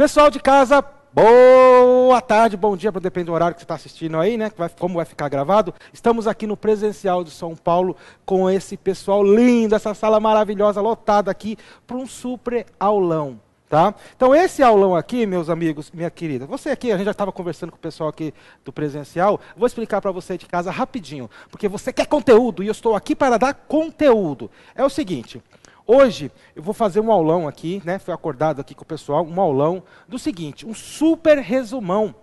Pessoal de casa, boa tarde, bom dia, depende do horário que você está assistindo aí, né? Como vai ficar gravado. Estamos aqui no presencial de São Paulo com esse pessoal lindo, essa sala maravilhosa, lotada aqui, para um super aulão. Tá? Então, esse aulão aqui, meus amigos, minha querida, você aqui, a gente já estava conversando com o pessoal aqui do presencial, vou explicar para você de casa rapidinho, porque você quer conteúdo e eu estou aqui para dar conteúdo. É o seguinte, Hoje eu vou fazer um aulão aqui, né? Fui acordado aqui com o pessoal, um aulão do seguinte, um super resumão,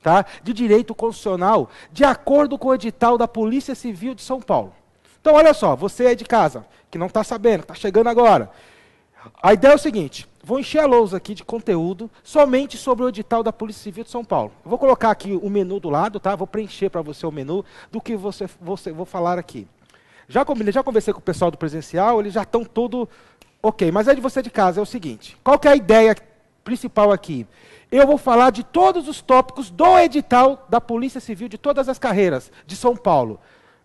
tá? De direito constitucional, de acordo com o edital da Polícia Civil de São Paulo. Então olha só, você aí de casa que não está sabendo, está chegando agora. A ideia é o seguinte: vou encher a lousa aqui de conteúdo somente sobre o edital da Polícia Civil de São Paulo. vou colocar aqui o menu do lado, tá? Vou preencher para você o menu do que você, você vou falar aqui. Já, já conversei com o pessoal do presencial, eles já estão todos ok. Mas é de você de casa, é o seguinte: qual é a ideia principal aqui? Eu vou falar de todos os tópicos do edital da Polícia Civil de todas as carreiras de São Paulo.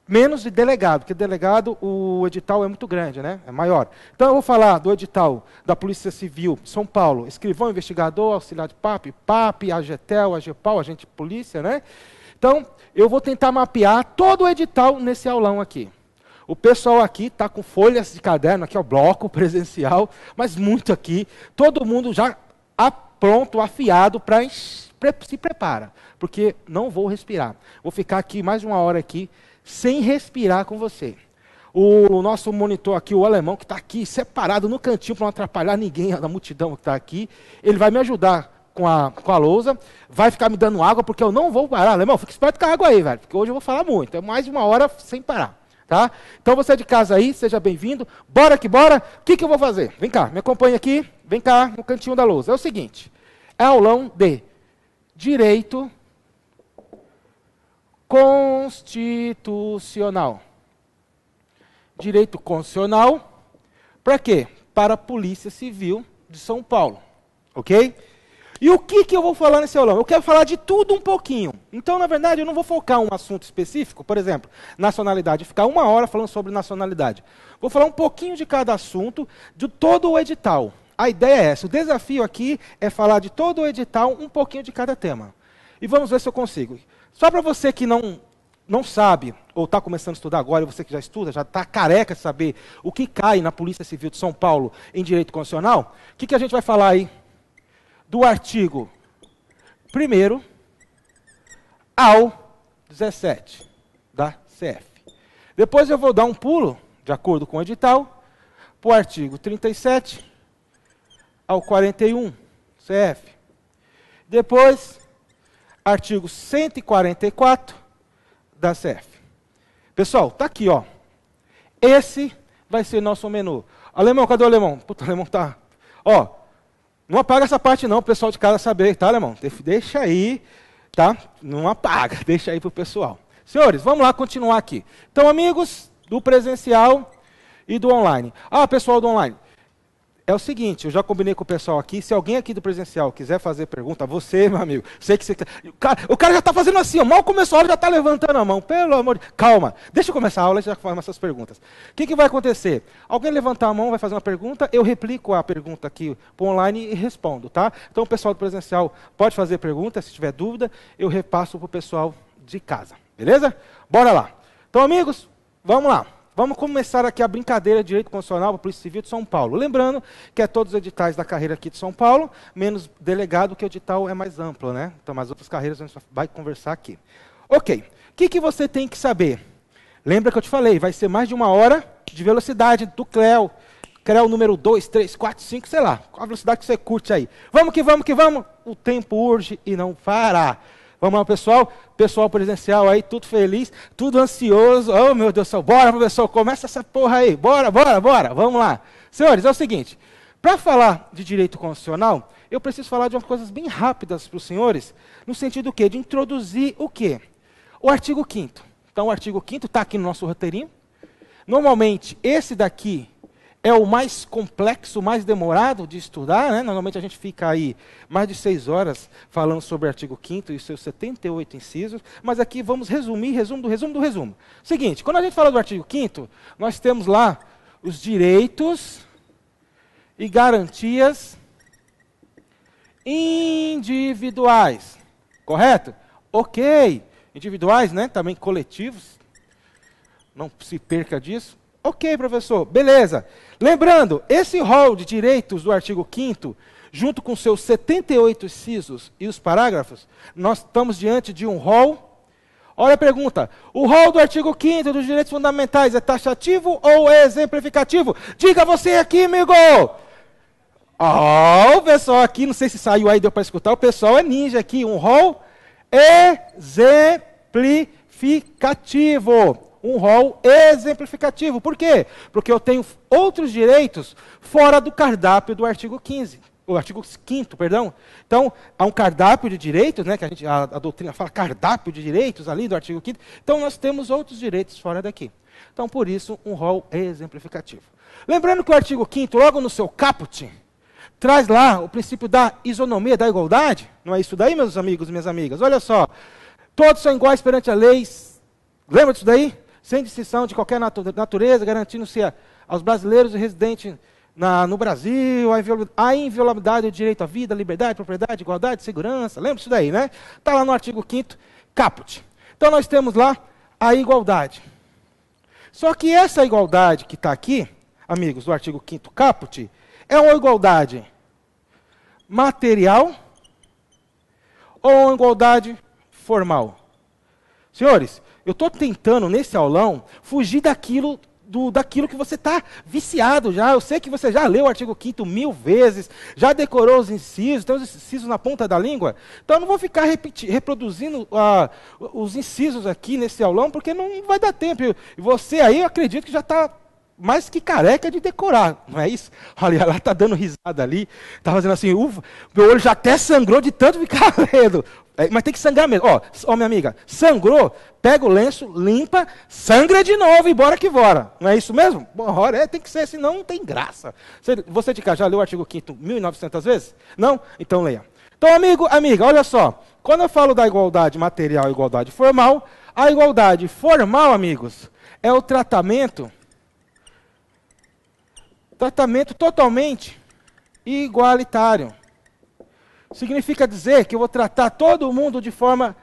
Menos de delegado, porque delegado o edital é muito grande, né? É maior. Então eu vou falar do edital da Polícia Civil São Paulo, escrivão, investigador, auxiliar de PAP, PAP, AGETEL, AGPAL, agente de polícia, né? Então, eu vou tentar mapear todo o edital nesse aulão aqui. O pessoal aqui está com folhas de caderno, aqui é o bloco presencial, mas muito aqui. Todo mundo já pronto, afiado, para se prepara, porque não vou respirar. Vou ficar aqui mais uma hora aqui sem respirar com você. O nosso monitor aqui, o alemão, que está aqui separado no cantinho para não atrapalhar ninguém da multidão que está aqui, ele vai me ajudar com a, com a lousa, vai ficar me dando água, porque eu não vou parar. Alemão, fica esperto com a água aí, velho, porque hoje eu vou falar muito. É mais de uma hora sem parar. Tá? Então você é de casa aí, seja bem-vindo. Bora que bora. O que, que eu vou fazer? Vem cá, me acompanha aqui. Vem cá no cantinho da lousa. É o seguinte: é aulão de direito constitucional. Direito constitucional. Para quê? Para a Polícia Civil de São Paulo. OK? E o que, que eu vou falar nesse aulão? Eu quero falar de tudo um pouquinho. Então, na verdade, eu não vou focar um assunto específico, por exemplo, nacionalidade, ficar uma hora falando sobre nacionalidade. Vou falar um pouquinho de cada assunto, de todo o edital. A ideia é essa. O desafio aqui é falar de todo o edital, um pouquinho de cada tema. E vamos ver se eu consigo. Só para você que não não sabe, ou está começando a estudar agora, você que já estuda, já está careca de saber o que cai na Polícia Civil de São Paulo em direito constitucional, o que, que a gente vai falar aí do artigo 1 ao 17 da CF. Depois eu vou dar um pulo, de acordo com o edital, para o artigo 37 ao 41 CF. Depois, artigo 144 da CF. Pessoal, está aqui, ó. Esse vai ser nosso menu. Alemão, cadê o alemão? Puta, o alemão tá. Ó, não apaga essa parte não, o pessoal de casa saber, tá, irmão? Deixa aí, tá? Não apaga, deixa aí para o pessoal. Senhores, vamos lá continuar aqui. Então, amigos do presencial e do online. Ah, pessoal do online, é o seguinte, eu já combinei com o pessoal aqui, se alguém aqui do presencial quiser fazer pergunta, você, meu amigo, sei que você... Tá, o cara, o cara já está fazendo assim, ó, mal começou a aula, já está levantando a mão, pelo amor de... Calma, deixa eu começar a aula e já faço essas perguntas. O que, que vai acontecer? Alguém levantar a mão, vai fazer uma pergunta, eu replico a pergunta aqui por online e respondo, tá? Então o pessoal do presencial pode fazer pergunta, se tiver dúvida, eu repasso para o pessoal de casa, beleza? Bora lá. Então, amigos, vamos lá. Vamos começar aqui a brincadeira de direito constitucional para a Polícia Civil de São Paulo. Lembrando que é todos os editais da carreira aqui de São Paulo, menos delegado, que o edital é mais amplo, né? Então, as outras carreiras a gente vai conversar aqui. Ok. O que, que você tem que saber? Lembra que eu te falei, vai ser mais de uma hora de velocidade do CLEO. Cleo número 2, 3, 4, 5, sei lá. Qual a velocidade que você curte aí? Vamos que vamos que vamos! O tempo urge e não para. Vamos lá, pessoal? Pessoal presencial aí, tudo feliz, tudo ansioso. Oh, meu Deus do céu, bora, pessoal, começa essa porra aí. Bora, bora, bora, vamos lá. Senhores, é o seguinte: para falar de direito constitucional, eu preciso falar de umas coisas bem rápidas para os senhores, no sentido do que? De introduzir o quê? O artigo 5. Então, o artigo 5 está aqui no nosso roteirinho. Normalmente, esse daqui é o mais complexo, mais demorado de estudar. Né? Normalmente a gente fica aí mais de seis horas falando sobre o artigo 5 e seus 78 incisos, mas aqui vamos resumir, resumo do resumo do resumo. Seguinte, quando a gente fala do artigo 5 nós temos lá os direitos e garantias individuais, correto? Ok, individuais, né? Também coletivos, não se perca disso. Ok, professor, beleza. Lembrando, esse rol de direitos do artigo 5 junto com seus 78 incisos e os parágrafos, nós estamos diante de um rol. Olha a pergunta: o rol do artigo 5 dos direitos fundamentais é taxativo ou é exemplificativo? Diga você aqui, amigo! Olha oh, o pessoal aqui, não sei se saiu aí, deu para escutar, o pessoal é ninja aqui, um rol exemplificativo um rol exemplificativo. Por quê? Porque eu tenho outros direitos fora do cardápio do artigo 15. O artigo 5 perdão. Então, há um cardápio de direitos, né, que a, gente, a, a doutrina fala cardápio de direitos ali do artigo 5 Então, nós temos outros direitos fora daqui. Então, por isso, um rol exemplificativo. Lembrando que o artigo 5 logo no seu caput, traz lá o princípio da isonomia, da igualdade. Não é isso daí, meus amigos e minhas amigas? Olha só. Todos são iguais perante a lei. Lembra disso daí? sem distinção de qualquer natureza, garantindo-se aos brasileiros e residentes na, no Brasil, a inviolabilidade, a inviolabilidade do direito à vida, liberdade, propriedade, igualdade, segurança. Lembra se daí, né? Está lá no artigo 5 caput. Então nós temos lá a igualdade. Só que essa igualdade que está aqui, amigos, do artigo 5 caput, é uma igualdade material ou uma igualdade formal? Senhores, eu estou tentando, nesse aulão, fugir daquilo do, daquilo que você está viciado já. Eu sei que você já leu o artigo 5 mil vezes, já decorou os incisos, tem os incisos na ponta da língua. Então eu não vou ficar reproduzindo ah, os incisos aqui nesse aulão, porque não vai dar tempo. E você aí, eu acredito que já está mas que careca de decorar, não é isso? Olha, ela está dando risada ali, está fazendo assim, ufa, meu olho já até sangrou de tanto ficar lendo. É, mas tem que sangrar mesmo. Ó, ó, minha amiga, sangrou, pega o lenço, limpa, sangra de novo e bora que bora. Não é isso mesmo? Bora, é, tem que ser, senão não tem graça. Você, você de cá já leu o artigo 5 1900 vezes? Não? Então leia. Então, amigo, amiga, olha só. Quando eu falo da igualdade material e igualdade formal, a igualdade formal, amigos, é o tratamento Tratamento totalmente igualitário. Significa dizer que eu vou tratar todo mundo de forma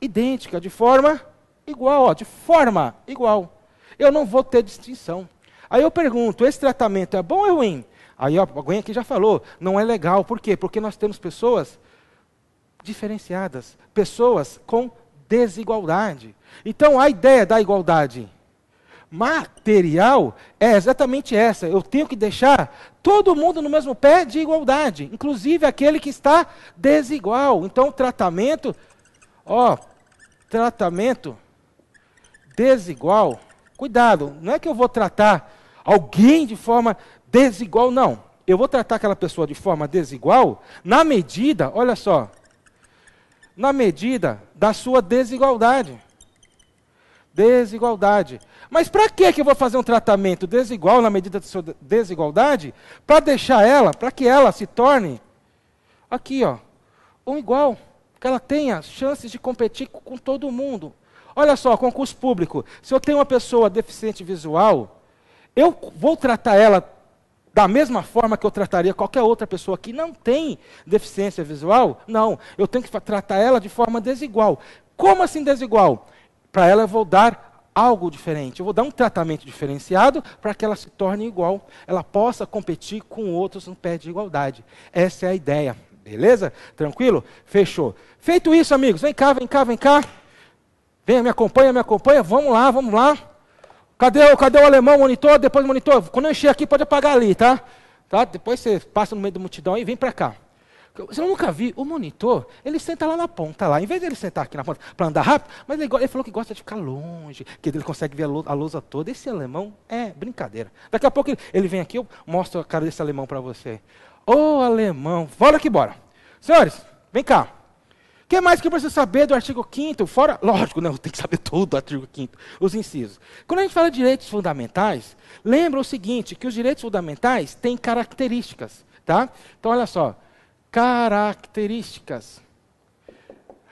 idêntica, de forma igual, ó, de forma igual. Eu não vou ter distinção. Aí eu pergunto, esse tratamento é bom ou é ruim? Aí ó, alguém aqui já falou, não é legal. Por quê? Porque nós temos pessoas diferenciadas, pessoas com desigualdade. Então a ideia da igualdade material é exatamente essa. Eu tenho que deixar todo mundo no mesmo pé de igualdade, inclusive aquele que está desigual. Então, tratamento, ó, tratamento desigual. Cuidado, não é que eu vou tratar alguém de forma desigual, não. Eu vou tratar aquela pessoa de forma desigual na medida, olha só, na medida da sua desigualdade desigualdade. Mas para que eu vou fazer um tratamento desigual na medida da sua desigualdade? Para deixar ela, para que ela se torne aqui, ó, um igual, que ela tenha chances de competir com todo mundo. Olha só, concurso público. Se eu tenho uma pessoa deficiente visual, eu vou tratar ela da mesma forma que eu trataria qualquer outra pessoa que não tem deficiência visual? Não, eu tenho que tratar ela de forma desigual. Como assim desigual? Para ela eu vou dar algo diferente, eu vou dar um tratamento diferenciado para que ela se torne igual, ela possa competir com outros no pé de igualdade. Essa é a ideia. Beleza? Tranquilo? Fechou. Feito isso, amigos, vem cá, vem cá, vem cá. Venha, me acompanha, me acompanha. Vamos lá, vamos lá. Cadê, cadê o alemão, monitor? Depois monitor. Quando eu encher aqui, pode apagar ali, tá? tá? Depois você passa no meio da multidão e vem para cá. Você nunca vi o monitor, ele senta lá na ponta, lá. Em vez de ele sentar aqui na ponta para andar rápido, mas ele, ele, falou que gosta de ficar longe, que ele consegue ver a, lo, a lousa toda. Esse alemão é brincadeira. Daqui a pouco ele, ele vem aqui, eu mostro a cara desse alemão para você. Ô oh, alemão, bora que bora. Senhores, vem cá. O que mais que eu preciso saber do artigo 5 Fora, lógico, não, né, tem que saber tudo do artigo 5 os incisos. Quando a gente fala de direitos fundamentais, lembra o seguinte, que os direitos fundamentais têm características, tá? Então, olha só, características.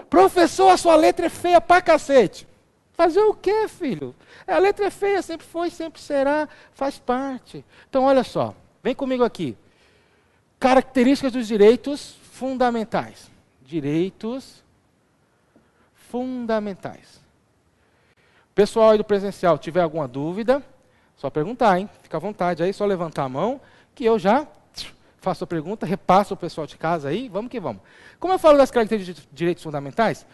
Professor, a sua letra é feia pra cacete. Fazer o quê, filho? É, a letra é feia, sempre foi, sempre será, faz parte. Então, olha só, vem comigo aqui. Características dos direitos fundamentais. Direitos fundamentais. Pessoal aí do presencial, tiver alguma dúvida, só perguntar, hein? Fica à vontade aí, só levantar a mão, que eu já faço a pergunta, repasso o pessoal de casa aí, vamos que vamos. Como eu falo das características de direitos fundamentais,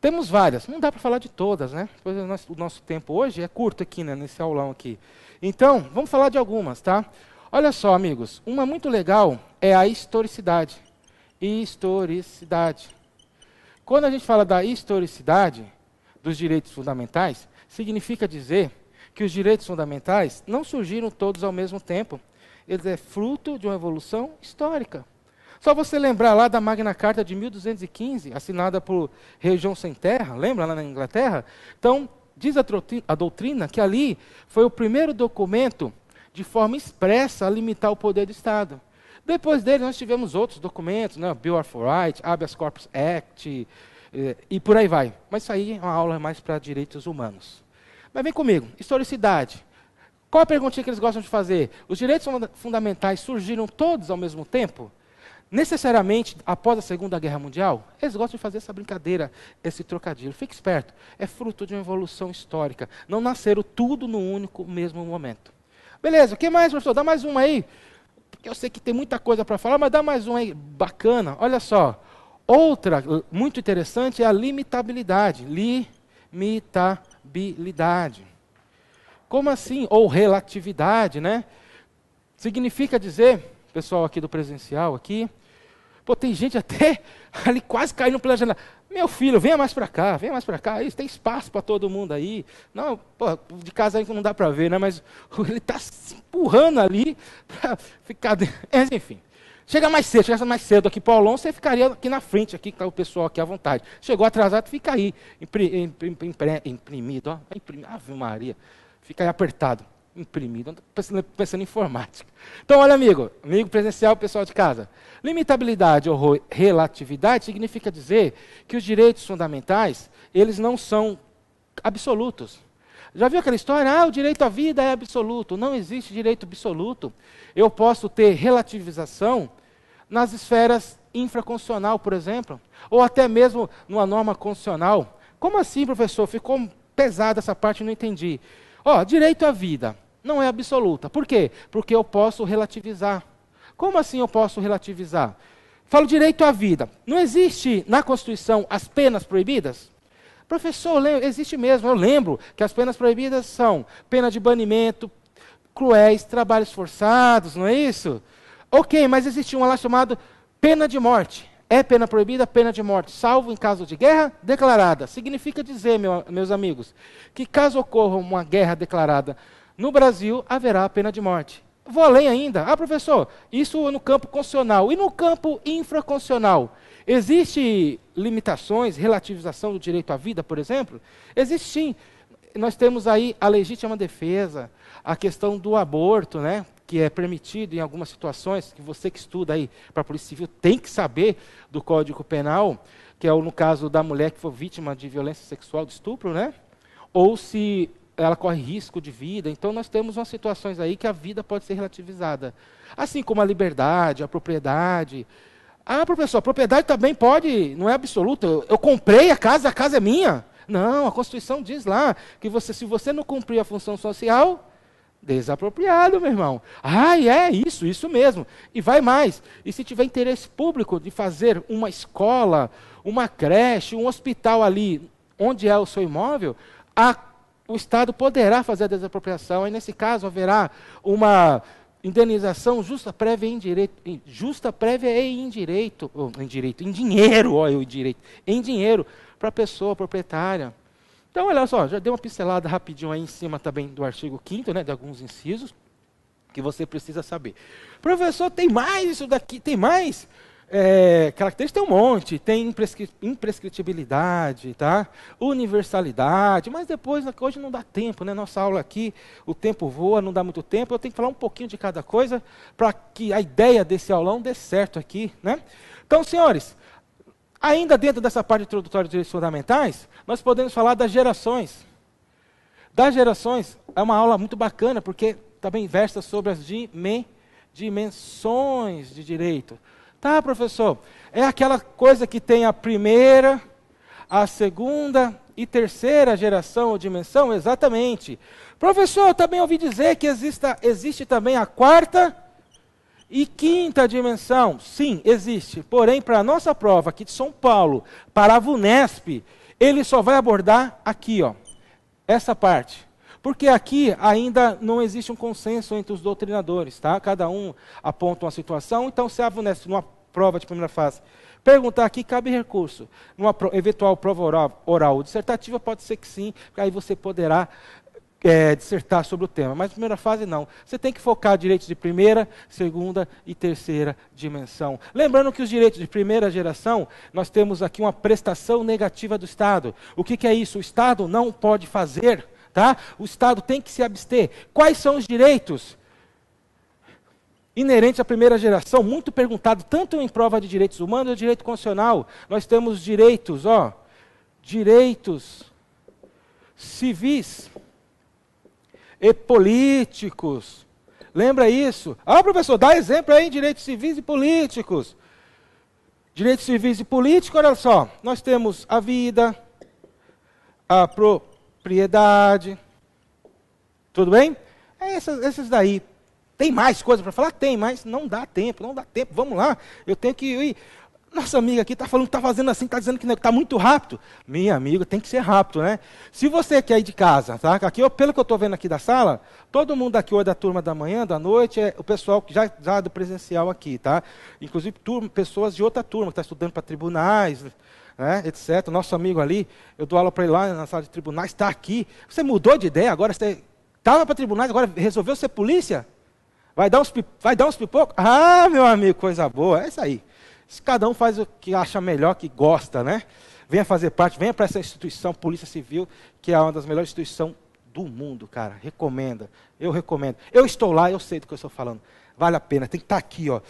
temos várias, não dá para falar de todas, né? Pois o nosso, o nosso tempo hoje é curto aqui, né, nesse aulão aqui. Então, vamos falar de algumas, tá? Olha só, amigos, uma muito legal é a historicidade. Historicidade. Quando a gente fala da historicidade dos direitos fundamentais, significa dizer que os direitos fundamentais não surgiram todos ao mesmo tempo, eles é fruto de uma evolução histórica. Só você lembrar lá da Magna Carta de 1215, assinada por Região Sem Terra, lembra lá na Inglaterra? Então, diz a, a doutrina que ali foi o primeiro documento de forma expressa a limitar o poder do Estado. Depois dele, nós tivemos outros documentos, né? Bill of Rights, Habeas Corpus Act, eh, e por aí vai. Mas isso aí é uma aula mais para direitos humanos. Mas vem comigo, historicidade. Qual a perguntinha que eles gostam de fazer? Os direitos fundamentais surgiram todos ao mesmo tempo? Necessariamente após a Segunda Guerra Mundial? Eles gostam de fazer essa brincadeira, esse trocadilho. Fique esperto, é fruto de uma evolução histórica. Não nasceram tudo no único mesmo momento. Beleza, o que mais, professor? Dá mais uma aí. Eu sei que tem muita coisa para falar, mas dá mais uma aí. Bacana, olha só. Outra muito interessante é a limitabilidade. Limitabilidade. Como assim? Ou relatividade, né? Significa dizer, pessoal aqui do presencial aqui, pô, tem gente até ali quase caindo pela janela. Meu filho, venha mais para cá, venha mais para cá. Isso tem espaço para todo mundo aí. Não, pô, de casa aí não dá para ver, né? Mas ele está se empurrando ali para ficar. enfim. Chega mais cedo, chega mais cedo aqui, Alonso, você ficaria aqui na frente, aqui está o pessoal aqui à vontade. Chegou atrasado, fica aí, imprimido, ó, imprimido, Ave Maria fica aí apertado, imprimido, pensando, pensando em informática. Então, olha, amigo, amigo presencial, pessoal de casa. Limitabilidade ou relatividade significa dizer que os direitos fundamentais, eles não são absolutos. Já viu aquela história? Ah, o direito à vida é absoluto. Não existe direito absoluto. Eu posso ter relativização nas esferas infraconstitucional, por exemplo, ou até mesmo numa norma constitucional. Como assim, professor? Ficou pesada essa parte, não entendi. Ó, oh, direito à vida não é absoluta. Por quê? Porque eu posso relativizar. Como assim eu posso relativizar? Falo direito à vida. Não existe na Constituição as penas proibidas? Professor, existe mesmo. Eu lembro que as penas proibidas são pena de banimento, cruéis, trabalhos forçados, não é isso? Ok, mas existe uma lá chamada pena de morte. É pena proibida, pena de morte, salvo em caso de guerra declarada. Significa dizer, meu, meus amigos, que caso ocorra uma guerra declarada no Brasil, haverá pena de morte. Vou além ainda. Ah, professor, isso no campo constitucional. E no campo infraconstitucional? Existem limitações, relativização do direito à vida, por exemplo? Existe sim. Nós temos aí a legítima defesa, a questão do aborto, né? que é permitido em algumas situações, que você que estuda aí para a Polícia Civil tem que saber do Código Penal, que é o, no caso da mulher que foi vítima de violência sexual, de estupro, né? Ou se ela corre risco de vida. Então nós temos umas situações aí que a vida pode ser relativizada. Assim como a liberdade, a propriedade. Ah, professor, a propriedade também pode, não é absoluta. Eu, eu comprei a casa, a casa é minha. Não, a Constituição diz lá que você, se você não cumprir a função social, Desapropriado, meu irmão. Ah, é isso, isso mesmo. E vai mais. E se tiver interesse público de fazer uma escola, uma creche, um hospital ali, onde é o seu imóvel, a, o Estado poderá fazer a desapropriação. E nesse caso haverá uma indenização justa prévia em direito, justa prévia e em direito, em direito, em dinheiro, olha o direito, em dinheiro para a pessoa proprietária. Então, olha só, já dei uma pincelada rapidinho aí em cima também do artigo 5 né, de alguns incisos que você precisa saber. Professor, tem mais isso daqui, tem mais? É, características tem um monte, tem imprescrit imprescritibilidade, tá? universalidade, mas depois, hoje não dá tempo, né? Nossa aula aqui, o tempo voa, não dá muito tempo, eu tenho que falar um pouquinho de cada coisa para que a ideia desse aulão dê certo aqui, né? Então, senhores, Ainda dentro dessa parte introdutória de direitos fundamentais, nós podemos falar das gerações. Das gerações é uma aula muito bacana, porque também versa sobre as dimen dimensões de direito. Tá, professor? É aquela coisa que tem a primeira, a segunda e terceira geração ou dimensão? Exatamente. Professor, eu também ouvi dizer que exista, existe também a quarta e quinta dimensão, sim, existe. Porém, para a nossa prova aqui de São Paulo, para a VUNESP, ele só vai abordar aqui, ó, essa parte. Porque aqui ainda não existe um consenso entre os doutrinadores, tá? Cada um aponta uma situação, então se a VUNESP, numa prova de primeira fase, perguntar aqui, cabe recurso. Numa eventual prova oral, ou dissertativa, pode ser que sim, aí você poderá é, dissertar sobre o tema, mas primeira fase não. Você tem que focar direitos de primeira, segunda e terceira dimensão. Lembrando que os direitos de primeira geração, nós temos aqui uma prestação negativa do Estado. O que, que é isso? O Estado não pode fazer, tá? O Estado tem que se abster. Quais são os direitos? inerentes à primeira geração, muito perguntado, tanto em prova de direitos humanos e direito constitucional. Nós temos direitos, ó, direitos civis, e políticos. Lembra isso? Ah, professor, dá exemplo aí em direitos civis e políticos. Direitos civis e políticos, olha só, nós temos a vida, a propriedade. Tudo bem? É essas, essas daí. Tem mais coisa para falar? Tem, mas não dá tempo, não dá tempo. Vamos lá, eu tenho que ir. Nossa amiga aqui está falando que está fazendo assim, está dizendo que está muito rápido. Minha amiga, tem que ser rápido, né? Se você quer ir de casa, tá? Aqui, eu, pelo que eu estou vendo aqui da sala, todo mundo aqui hoje é da turma da manhã, da noite, é o pessoal que já, já é do presencial aqui, tá? Inclusive turma, pessoas de outra turma, que está estudando para tribunais, né, etc. Nosso amigo ali, eu dou aula para ele lá na sala de tribunais, está aqui. Você mudou de ideia, agora você estava para tribunais, agora resolveu ser polícia? Vai dar uns, vai dar uns pipocos? Ah, meu amigo, coisa boa, é isso aí. Cada um faz o que acha melhor, que gosta, né? Venha fazer parte, venha para essa instituição, Polícia Civil, que é uma das melhores instituições do mundo, cara. Recomenda. Eu recomendo. Eu estou lá, eu sei do que eu estou falando. Vale a pena, tem que estar tá aqui, ó.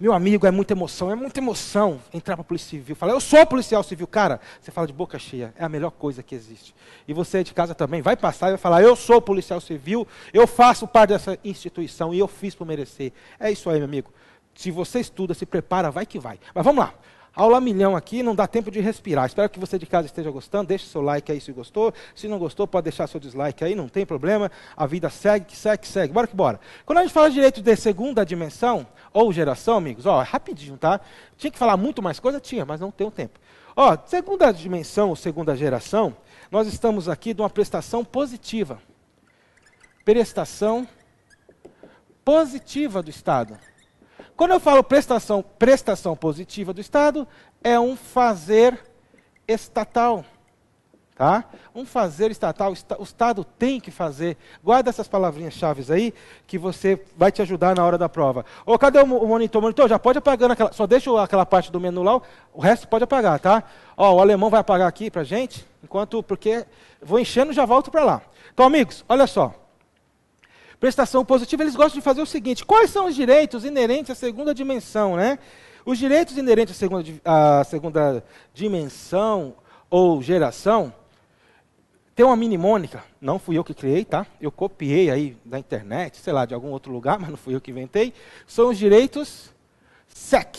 Meu amigo, é muita emoção, é muita emoção entrar para a Polícia Civil. Falar, eu sou policial civil, cara. Você fala de boca cheia, é a melhor coisa que existe. E você de casa também vai passar e vai falar, eu sou policial civil, eu faço parte dessa instituição e eu fiz por merecer. É isso aí, meu amigo. Se você estuda, se prepara, vai que vai. Mas vamos lá. Aula milhão aqui, não dá tempo de respirar. Espero que você de casa esteja gostando. Deixe seu like aí se gostou. Se não gostou, pode deixar seu dislike aí, não tem problema. A vida segue, que segue, que segue. Bora que bora. Quando a gente fala direito de segunda dimensão, ou geração, amigos, ó, é rapidinho, tá? Tinha que falar muito mais coisa? Tinha, mas não tem o tempo. Ó, segunda dimensão ou segunda geração, nós estamos aqui de uma prestação positiva. Prestação positiva do Estado. Quando eu falo prestação, prestação positiva do Estado, é um fazer estatal. Tá? Um fazer estatal, o Estado tem que fazer. Guarda essas palavrinhas-chave aí, que você vai te ajudar na hora da prova. Ô, cadê o monitor? Monitor, já pode apagar aquela. Só deixa aquela parte do menu lá, o resto pode apagar, tá? Ó, o alemão vai apagar aqui pra gente, enquanto. Porque vou enchendo e já volto para lá. Então, amigos, olha só prestação positiva, eles gostam de fazer o seguinte: quais são os direitos inerentes à segunda dimensão, né? Os direitos inerentes à segunda, à segunda dimensão ou geração. Tem uma mnemônica, não fui eu que criei, tá? Eu copiei aí da internet, sei lá, de algum outro lugar, mas não fui eu que inventei. São os direitos SEC.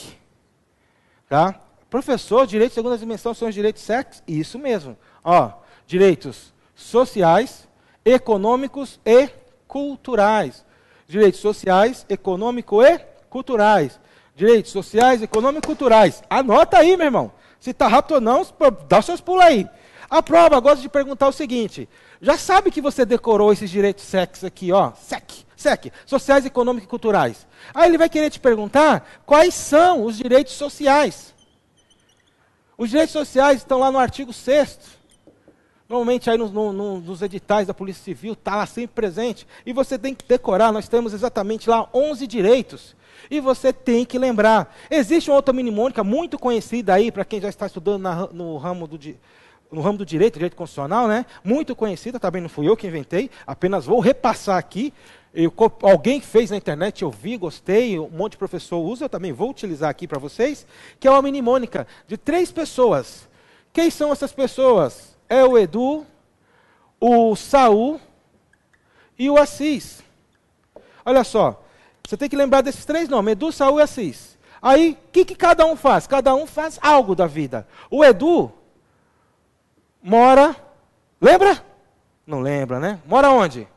Tá? Professor, direitos de segunda dimensão são os direitos SEC? Isso mesmo. Ó, direitos sociais, econômicos e culturais. Direitos sociais, econômico e culturais. Direitos sociais, econômico e culturais. Anota aí, meu irmão. Se está rápido ou não, dá seus pulos aí. A prova gosta de perguntar o seguinte: já sabe que você decorou esses direitos sex aqui, ó, sec, sec, sociais, econômicos e culturais. Aí ele vai querer te perguntar quais são os direitos sociais. Os direitos sociais estão lá no artigo 6 Normalmente aí no, no, nos editais da Polícia Civil está lá sempre presente. E você tem que decorar, nós temos exatamente lá 11 direitos. E você tem que lembrar. Existe uma outra mnemônica muito conhecida aí, para quem já está estudando na, no, ramo do, no ramo do direito, direito constitucional, né? Muito conhecida, também não fui eu que inventei, apenas vou repassar aqui. Eu, alguém fez na internet, eu vi, gostei, um monte de professor usa, eu também vou utilizar aqui para vocês, que é uma mnemônica de três pessoas. Quem são essas pessoas? é o Edu, o Saul e o Assis. Olha só, você tem que lembrar desses três nomes: Edu, Saul e Assis. Aí, o que, que cada um faz? Cada um faz algo da vida. O Edu mora. Lembra? Não lembra, né? Mora onde?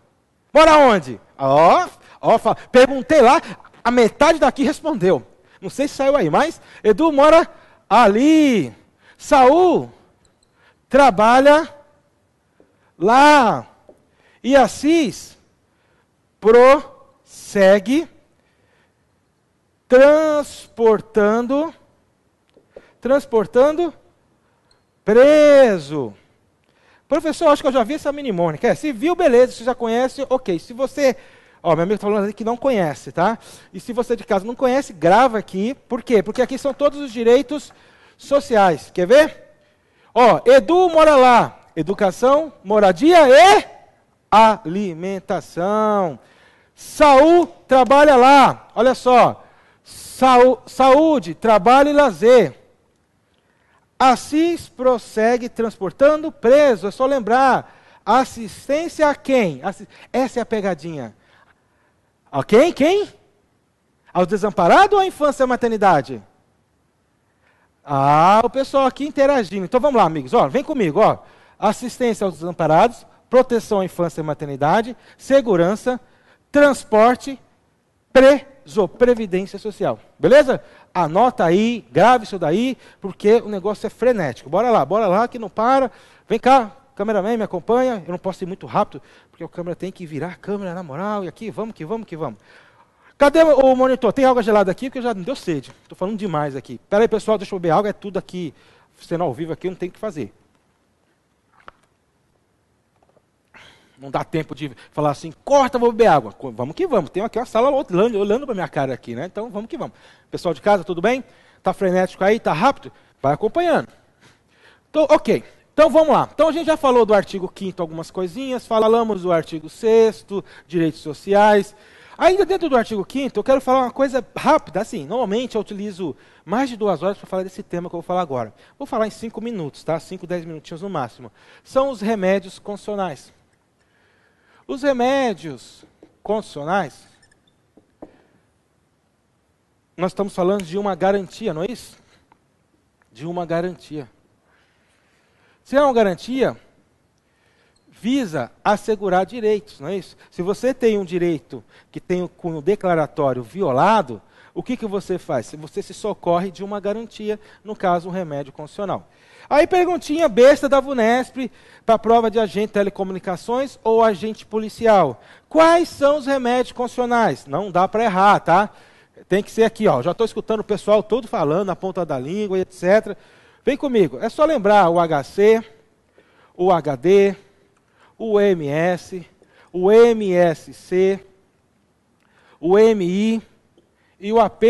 Mora onde? Ó, oh, oh, perguntei lá, a metade daqui respondeu. Não sei se saiu aí, mas Edu mora ali. Saul trabalha lá. E Assis prossegue transportando transportando preso. Professor, acho que eu já vi essa mnemônica. É, se viu, beleza. Se já conhece, ok. Se você. Ó, meu amigo está falando que não conhece, tá? E se você de casa não conhece, grava aqui. Por quê? Porque aqui são todos os direitos sociais. Quer ver? Ó, Edu mora lá. Educação, moradia e alimentação. Saul trabalha lá. Olha só. Saú, saúde, trabalho e lazer. Assis prossegue transportando preso. É só lembrar. Assistência a quem? Essa é a pegadinha. A quem? Quem? Ao desamparado ou à infância e à maternidade? Ah, o pessoal aqui interagindo. Então vamos lá, amigos. Ó, vem comigo. Ó. Assistência aos desamparados, proteção à infância e maternidade, segurança, transporte, preso, previdência social. Beleza? Anota aí, grave isso daí, porque o negócio é frenético. Bora lá, bora lá que não para. Vem cá, cameraman, me acompanha. Eu não posso ir muito rápido, porque a câmera tem que virar a câmera na moral. E aqui, vamos que vamos que vamos. Cadê o monitor? Tem água gelada aqui? Porque já deu sede. Estou falando demais aqui. Pera aí, pessoal, deixa eu beber água. É tudo aqui. Sendo ao vivo aqui, não tem o que fazer. Não dá tempo de falar assim, corta, vou beber água. Vamos que vamos. Tem aqui uma sala olhando, para para minha cara aqui, né? Então vamos que vamos. Pessoal de casa, tudo bem? Tá frenético aí? Tá rápido? Vai acompanhando. Então, ok. Então vamos lá. Então a gente já falou do artigo 5 algumas coisinhas, falamos do artigo 6 direitos sociais. Ainda dentro do artigo 5 eu quero falar uma coisa rápida, assim, normalmente eu utilizo mais de duas horas para falar desse tema que eu vou falar agora. Vou falar em cinco minutos, tá? Cinco, dez minutinhos no máximo. São os remédios constitucionais. Os remédios constitucionais, nós estamos falando de uma garantia, não é isso? De uma garantia. Se é uma garantia, visa assegurar direitos, não é isso? Se você tem um direito que tem o cunho declaratório violado, o que, que você faz? Você se socorre de uma garantia, no caso, um remédio constitucional. Aí perguntinha besta da VUNESP para prova de agente de telecomunicações ou agente policial. Quais são os remédios constitucionais? Não dá para errar, tá? Tem que ser aqui, ó. Já estou escutando o pessoal todo falando, na ponta da língua, etc. Vem comigo. É só lembrar o HC, o HD, o MS, o MSC, o MI e o AP.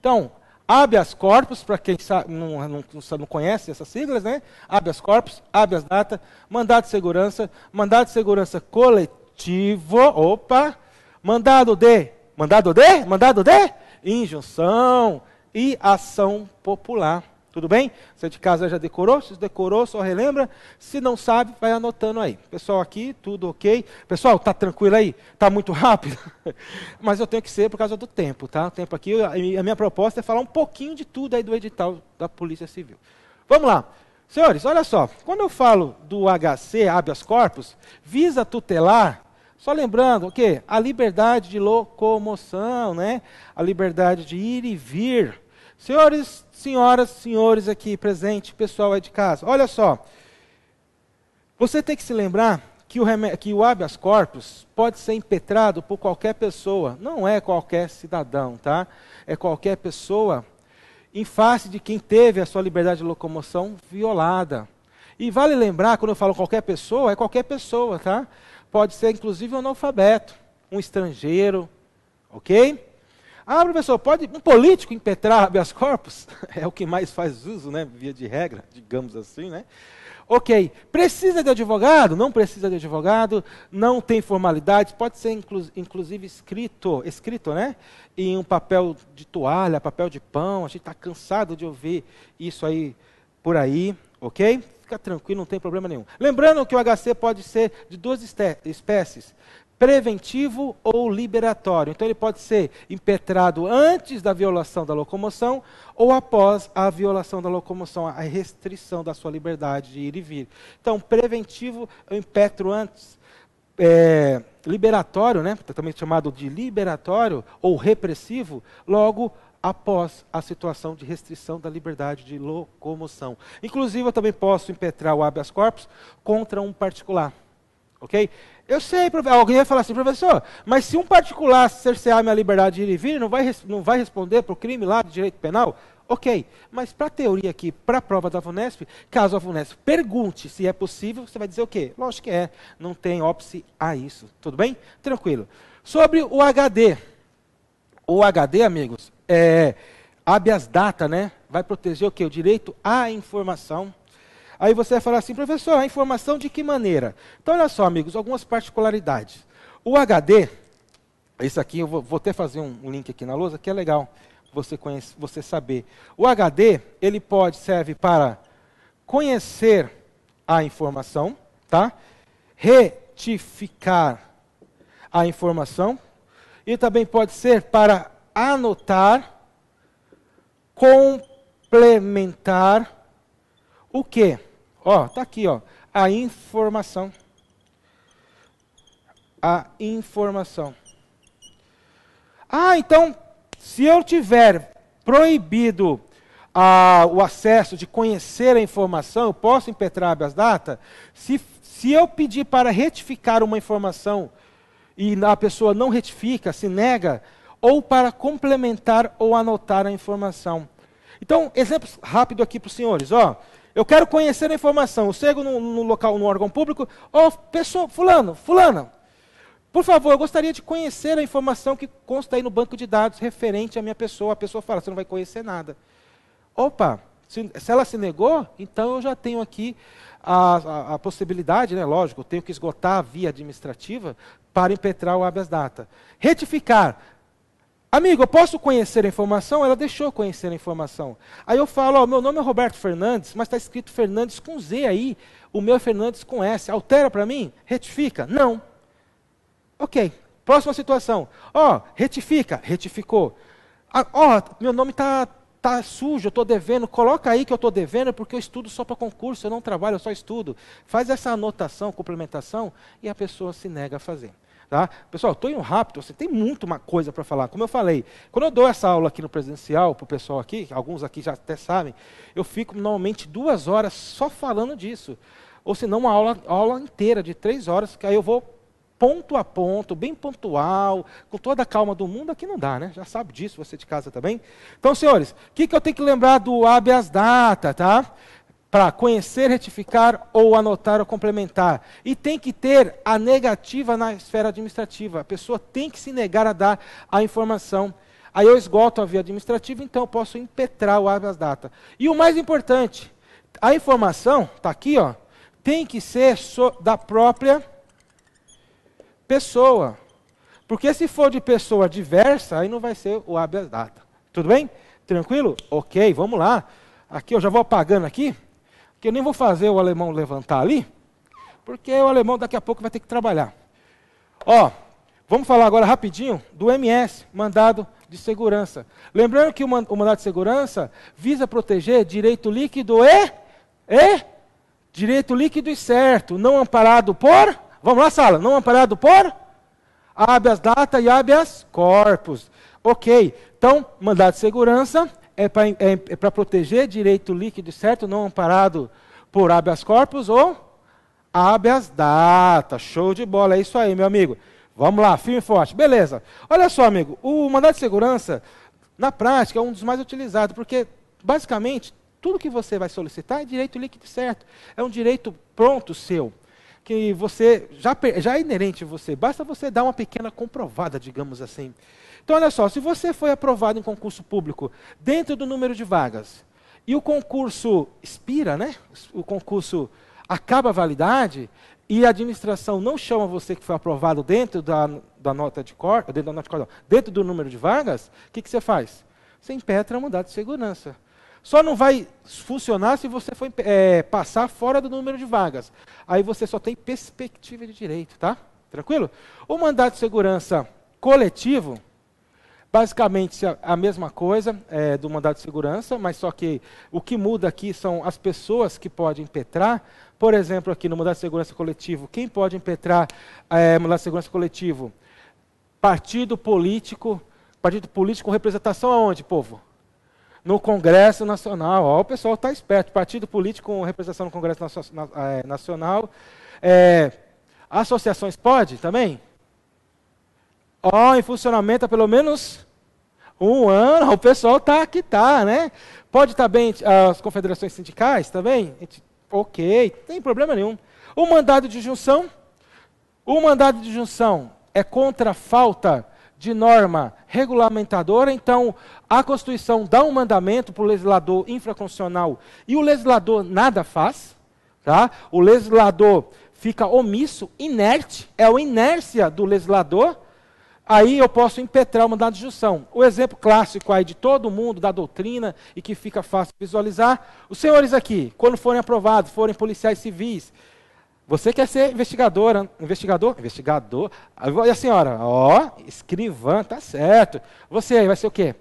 Então, habeas corpus, para quem sabe, não, não, não, conhece essas siglas, né? Habeas corpus, habeas data, mandado de segurança, mandado de segurança coletivo, opa, mandado de, mandado de, mandado de, injunção e ação popular. Tudo bem? Você de casa já decorou? Se decorou, só relembra. Se não sabe, vai anotando aí. Pessoal aqui, tudo ok. Pessoal, tá tranquilo aí? Tá muito rápido? Mas eu tenho que ser por causa do tempo, tá? O tempo aqui, a minha proposta é falar um pouquinho de tudo aí do edital da Polícia Civil. Vamos lá. Senhores, olha só. Quando eu falo do HC, habeas corpus, visa tutelar só lembrando o okay, que a liberdade de locomoção, né? A liberdade de ir e vir, Senhores, senhoras, senhores aqui presentes, pessoal aí de casa, olha só. Você tem que se lembrar que o, que o habeas corpus pode ser impetrado por qualquer pessoa, não é qualquer cidadão, tá? É qualquer pessoa em face de quem teve a sua liberdade de locomoção violada. E vale lembrar, quando eu falo qualquer pessoa, é qualquer pessoa, tá? Pode ser inclusive um analfabeto, um estrangeiro, ok? Ah, professor, pode um político impetrar habeas corpus? É o que mais faz uso, né, via de regra, digamos assim, né? Ok, precisa de advogado? Não precisa de advogado, não tem formalidades, pode ser inclu inclusive escrito, escrito, né? Em um papel de toalha, papel de pão, a gente está cansado de ouvir isso aí por aí, ok? Fica tranquilo, não tem problema nenhum. Lembrando que o HC pode ser de duas espécies, preventivo ou liberatório. Então ele pode ser impetrado antes da violação da locomoção ou após a violação da locomoção, a restrição da sua liberdade de ir e vir. Então preventivo eu impetro antes. É, liberatório, né, também chamado de liberatório ou repressivo, logo após a situação de restrição da liberdade de locomoção. Inclusive, eu também posso impetrar o habeas corpus contra um particular. Ok? Eu sei, alguém vai falar assim, professor, mas se um particular cercear minha liberdade de ir e vir, não vai, não vai responder para o crime lá de direito penal? Ok, mas para a teoria aqui, para a prova da FUNESP, caso a FUNESP pergunte se é possível, você vai dizer o quê? Lógico que é, não tem ópice a isso. Tudo bem? Tranquilo. Sobre o HD. O HD, amigos, é habeas data, né? Vai proteger o quê? O direito à informação Aí você vai falar assim, professor, a informação de que maneira? Então, olha só, amigos, algumas particularidades. O HD, esse aqui, eu vou, vou até fazer um, link aqui na lousa, que é legal você, conhece, você saber. O HD, ele pode, serve para conhecer a informação, tá? Retificar a informação. E também pode ser para anotar, complementar o quê? Ó, tá aqui, ó, a informação. A informação. Ah, então, se eu tiver proibido a ah, o acesso de conhecer a informação, eu posso impetrar as data? Se, se eu pedir para retificar uma informação e a pessoa não retifica, se nega, ou para complementar ou anotar a informação. Então, exemplos rápido aqui para os senhores. Ó, eu quero conhecer a informação. Eu chego no, no local, no órgão público, ó, oh, pessoa, fulano, fulana, por favor, eu gostaria de conhecer a informação que consta aí no banco de dados referente à minha pessoa. A pessoa fala, você não vai conhecer nada. Opa, se, se ela se negou, então eu já tenho aqui a, a, a, possibilidade, né, lógico, eu tenho que esgotar a via administrativa para impetrar o habeas data. Retificar, Amigo, eu posso conhecer a informação? Ela deixou conhecer a informação. Aí eu falo, ó, meu nome é Roberto Fernandes, mas está escrito Fernandes com Z aí. O meu é Fernandes com S. Altera para mim? Retifica? Não. Ok. Próxima situação. Ó, retifica. Retificou. Ah, ó, meu nome está tá sujo, eu estou devendo. Coloca aí que eu estou devendo porque eu estudo só para concurso, eu não trabalho, eu só estudo. Faz essa anotação, complementação, e a pessoa se nega a fazer. Tá? Pessoal, estou indo rápido, você tem muito uma coisa para falar. Como eu falei, quando eu dou essa aula aqui no presencial para o pessoal aqui, alguns aqui já até sabem, eu fico normalmente duas horas só falando disso. Ou se não, uma aula, aula inteira de três horas, que aí eu vou ponto a ponto, bem pontual, com toda a calma do mundo, aqui não dá, né? Já sabe disso você de casa também. Então, senhores, o que, que eu tenho que lembrar do habeas data, tá? para conhecer, retificar ou anotar ou complementar. E tem que ter a negativa na esfera administrativa. A pessoa tem que se negar a dar a informação. Aí eu esgoto a via administrativa, então eu posso impetrar o habeas data. E o mais importante, a informação, está aqui, ó, tem que ser so da própria pessoa. Porque se for de pessoa diversa, aí não vai ser o habeas data. Tudo bem? Tranquilo? Ok, vamos lá. Aqui eu já vou apagando aqui que eu nem vou fazer o alemão levantar ali, porque o alemão daqui a pouco vai ter que trabalhar. Ó, vamos falar agora rapidinho do MS, mandado de segurança. Lembrando que o mandado de segurança visa proteger direito líquido e, e direito líquido e certo, não amparado por, vamos lá sala, não amparado por habeas data e habeas corpus. OK. Então, mandado de segurança é para é, é proteger direito líquido, certo? Não amparado por habeas corpus ou habeas data. Show de bola, é isso aí, meu amigo. Vamos lá, firme e forte. Beleza. Olha só, amigo, o mandado de segurança, na prática, é um dos mais utilizados, porque, basicamente, tudo que você vai solicitar é direito líquido certo. É um direito pronto seu, que você já, já é inerente a você. Basta você dar uma pequena comprovada, digamos assim. Então, olha só, se você foi aprovado em concurso público dentro do número de vagas e o concurso expira, né? O concurso acaba a validade e a administração não chama você que foi aprovado dentro da, da nota de corte, dentro da nota de corte, dentro do número de vagas, o que, que você faz? Você impetra o mandato de segurança. Só não vai funcionar se você for é, passar fora do número de vagas. Aí você só tem perspectiva de direito, tá? Tranquilo? O mandato de segurança coletivo, Basicamente a mesma coisa é, do mandado de segurança, mas só que o que muda aqui são as pessoas que podem impetrar. Por exemplo, aqui no mandado de segurança coletivo, quem pode impetrar é, mandado de segurança coletivo? Partido político, partido político com representação aonde, povo? no Congresso Nacional. Ó, o pessoal está esperto. Partido político com representação no Congresso é, Nacional. É, associações pode também? ó em funcionamento há pelo menos um ano. O pessoal tá que tá, né? Pode estar tá bem ah, as confederações sindicais também? ok, não tem problema nenhum. O mandado de junção? O mandado de junção é contra a falta de norma regulamentadora, então a Constituição dá um mandamento para o legislador infraconstitucional e o legislador nada faz, tá? O legislador fica omisso, inerte, é a inércia do legislador, aí eu posso impetrar o mandado de injunção. O exemplo clássico aí de todo mundo, da doutrina, e que fica fácil visualizar, os senhores aqui, quando forem aprovados, forem policiais civis, você quer ser investigadora, investigador? Investigador. E a senhora, ó, escrivã, tá certo. Você aí vai ser o quê?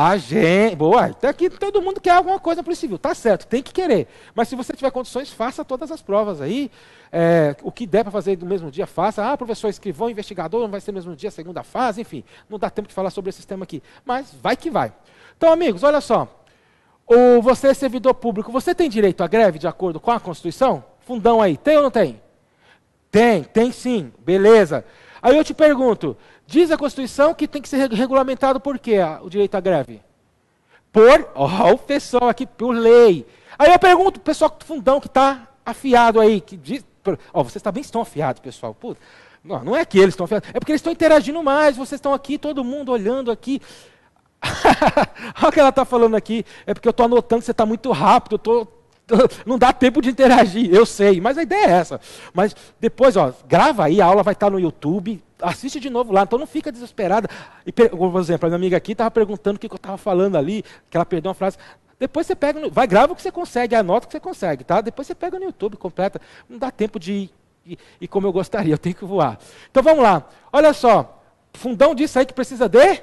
A gente. Boa, Então aqui é todo mundo quer alguma coisa para o civil. Tá certo, tem que querer. Mas se você tiver condições, faça todas as provas aí. É, o que der para fazer no mesmo dia, faça. Ah, professor, escrivão, investigador, não vai ser no mesmo dia, segunda fase, enfim. Não dá tempo de falar sobre esse tema aqui. Mas vai que vai. Então, amigos, olha só. O, você é servidor público, você tem direito à greve de acordo com a Constituição? Fundão aí, tem ou não tem? Tem, tem sim, beleza. Aí eu te pergunto, Diz a Constituição que tem que ser regulamentado por quê o direito à greve? Por, ó, o pessoal aqui, por lei. Aí eu pergunto, pessoal fundão que está afiado aí, que diz, ó, vocês também tá estão afiados, pessoal. Puta, não, não é que eles estão afiados, é porque eles estão interagindo mais, vocês estão aqui, todo mundo olhando aqui. Olha o que ela está falando aqui, é porque eu estou anotando que você está muito rápido, eu tô, tô, não dá tempo de interagir, eu sei, mas a ideia é essa. Mas depois, ó, grava aí, a aula vai estar tá no YouTube, assiste de novo lá, então não fica desesperada. E, por exemplo, a minha amiga aqui estava perguntando o que, eu estava falando ali, que ela perdeu uma frase. Depois você pega, vai, grava o que você consegue, anota o que você consegue, tá? Depois você pega no YouTube, completa. Não dá tempo de ir, ir como eu gostaria, eu tenho que voar. Então vamos lá. Olha só, fundão disso aí que precisa de.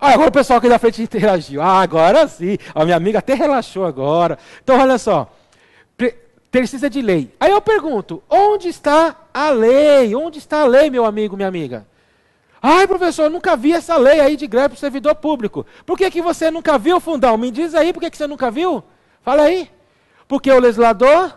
Ah, agora o pessoal aqui da frente interagiu. Ah, agora sim. A minha amiga até relaxou agora. Então olha só precisa de lei. Aí eu pergunto: onde está a lei? Onde está a lei, meu amigo, minha amiga? Ai, professor, nunca vi essa lei aí de greve para o servidor público. Por que, que você nunca viu, fundão? Me diz aí por que, que você nunca viu? Fala aí. Porque o legislador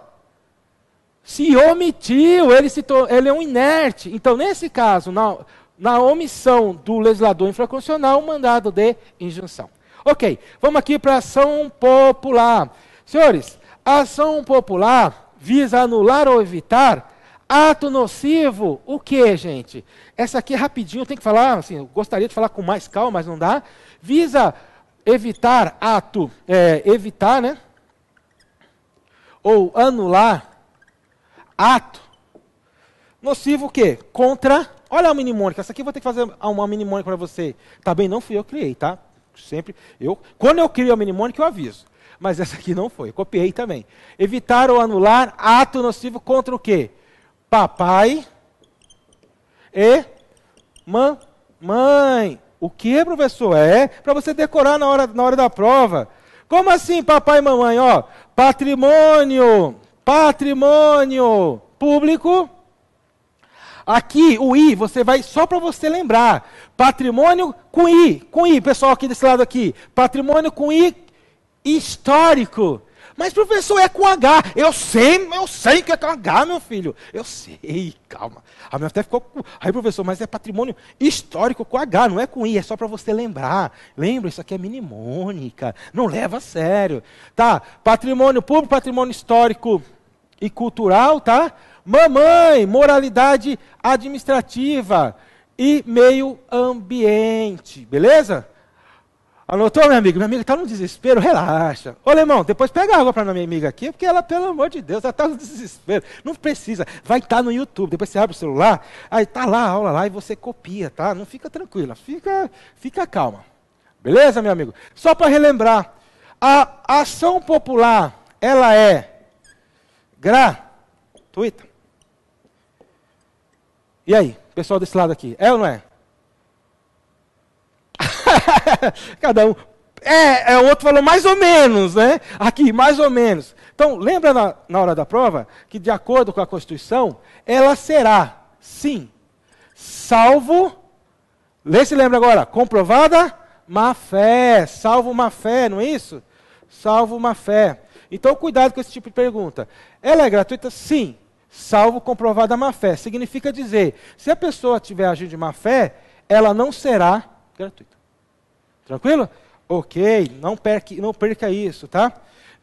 se omitiu, ele, se ele é um inerte. Então, nesse caso, na... na omissão do legislador infraconstitucional, o mandado de injunção. Ok, vamos aqui para ação popular. Senhores, a ação popular visa anular ou evitar ato nocivo. O que, gente? Essa aqui é rapidinho, tem que falar, assim, gostaria de falar com mais calma, mas não dá. Visa evitar ato, é, evitar, né? Ou anular ato nocivo o quê? Contra. Olha a mini essa aqui eu vou ter que fazer uma mini para você. Tá bem? Não fui eu que criei, tá? Sempre eu, quando eu crio a mini eu aviso mas essa aqui não foi. copiei também. Evitar ou anular ato nocivo contra o quê? Papai e mamãe. O que, professor? É para você decorar na hora, na hora da prova. Como assim, papai e mamãe? Ó, patrimônio, patrimônio público. Aqui, o I, você vai só para você lembrar. Patrimônio com I, com I, pessoal aqui desse lado aqui. Patrimônio com I histórico. Mas professor, é com H. Eu sei, eu sei que é com H, meu filho. Eu sei, calma. A minha até ficou. Aí, professor, mas é patrimônio histórico com H, não é com I, é só para você lembrar. Lembra, isso aqui é mnemônica. Não leva a sério. Tá, patrimônio público, patrimônio histórico e cultural, tá? Mamãe, moralidade administrativa e meio ambiente, beleza? Anotou, minha amiga? Minha amiga está no desespero, relaxa. Ô, alemão, depois pega água para a minha amiga aqui, porque ela, pelo amor de Deus, ela está no desespero. Não precisa. Vai estar tá no YouTube. Depois você abre o celular, aí está lá a aula lá e você copia, tá? Não fica tranquila, fica, fica calma. Beleza, meu amigo? Só para relembrar, a ação popular, ela é gratuita. E aí, pessoal desse lado aqui, é ou não é? Cada um. É, é, o outro falou mais ou menos, né? Aqui, mais ou menos. Então, lembra na, na hora da prova que, de acordo com a Constituição, ela será, sim, salvo. Lê se lembra agora, comprovada má fé, salvo má fé, não é isso? Salvo má fé. Então, cuidado com esse tipo de pergunta. Ela é gratuita? Sim, salvo comprovada má fé. Significa dizer, se a pessoa tiver agido de má fé, ela não será gratuita. Tranquilo? Ok, não perca, não perca isso, tá?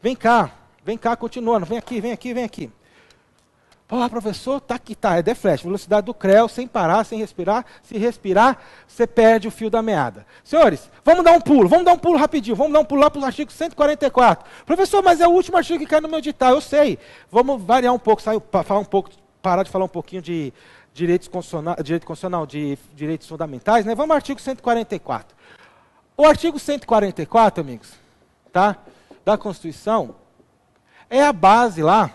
Vem cá, vem cá, continuando. Vem aqui, vem aqui, vem aqui. Ó, professor, tá aqui, tá, é de flash, velocidade do creu, sem parar, sem respirar. Se respirar, você perde o fio da meada. Senhores, vamos dar um pulo, vamos dar um pulo rapidinho, vamos dar um pulo lá para o artigo 144. Professor, mas é o último artigo que cai no meu edital, eu sei. Vamos variar um pouco, sair, falar um pouco, parar de falar um pouquinho de direitos constitucional, direito constitucional, de direitos fundamentais, né? Vamos ao artigo 144. O artigo 144, amigos, tá? Da Constituição é a base lá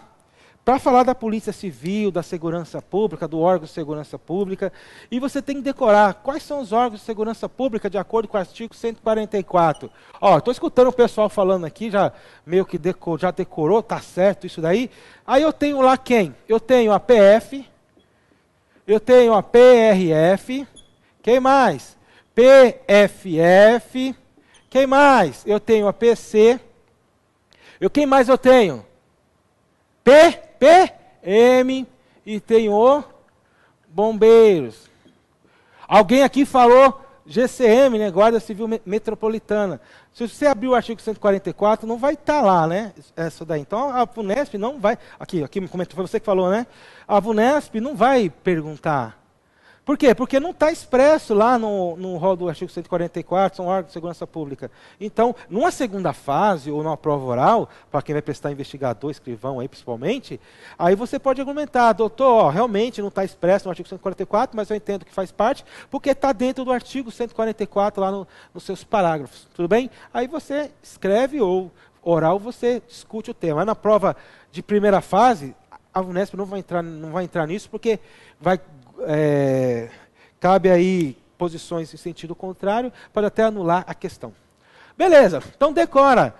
para falar da Polícia Civil, da Segurança Pública, do órgão de segurança pública, e você tem que decorar quais são os órgãos de segurança pública de acordo com o artigo 144. Ó, estou escutando o pessoal falando aqui, já meio que já decorou, tá certo isso daí. Aí eu tenho lá quem? Eu tenho a PF, eu tenho a PRF, quem mais? PFF. Quem mais? Eu tenho a PC. Eu, quem mais eu tenho? P, P, M e tenho o Bombeiros. Alguém aqui falou GCM, né? Guarda Civil Metropolitana. Se você abrir o artigo 144, não vai estar tá lá, né? Essa daí. Então a VUNESP não vai. Aqui, aqui é foi você que falou, né? A VUNESP não vai perguntar por quê? Porque não está expresso lá no, no rol do artigo 144, são órgãos de segurança pública. Então, numa segunda fase, ou numa prova oral, para quem vai prestar investigador, escrivão aí principalmente, aí você pode argumentar, doutor, ó, realmente não está expresso no artigo 144, mas eu entendo que faz parte, porque está dentro do artigo 144 lá no, nos seus parágrafos. Tudo bem? Aí você escreve ou oral, você discute o tema. Mas na prova de primeira fase, a Unesp não vai entrar, não vai entrar nisso, porque vai é, cabe aí posições em sentido contrário, pode até anular a questão. Beleza, então decora.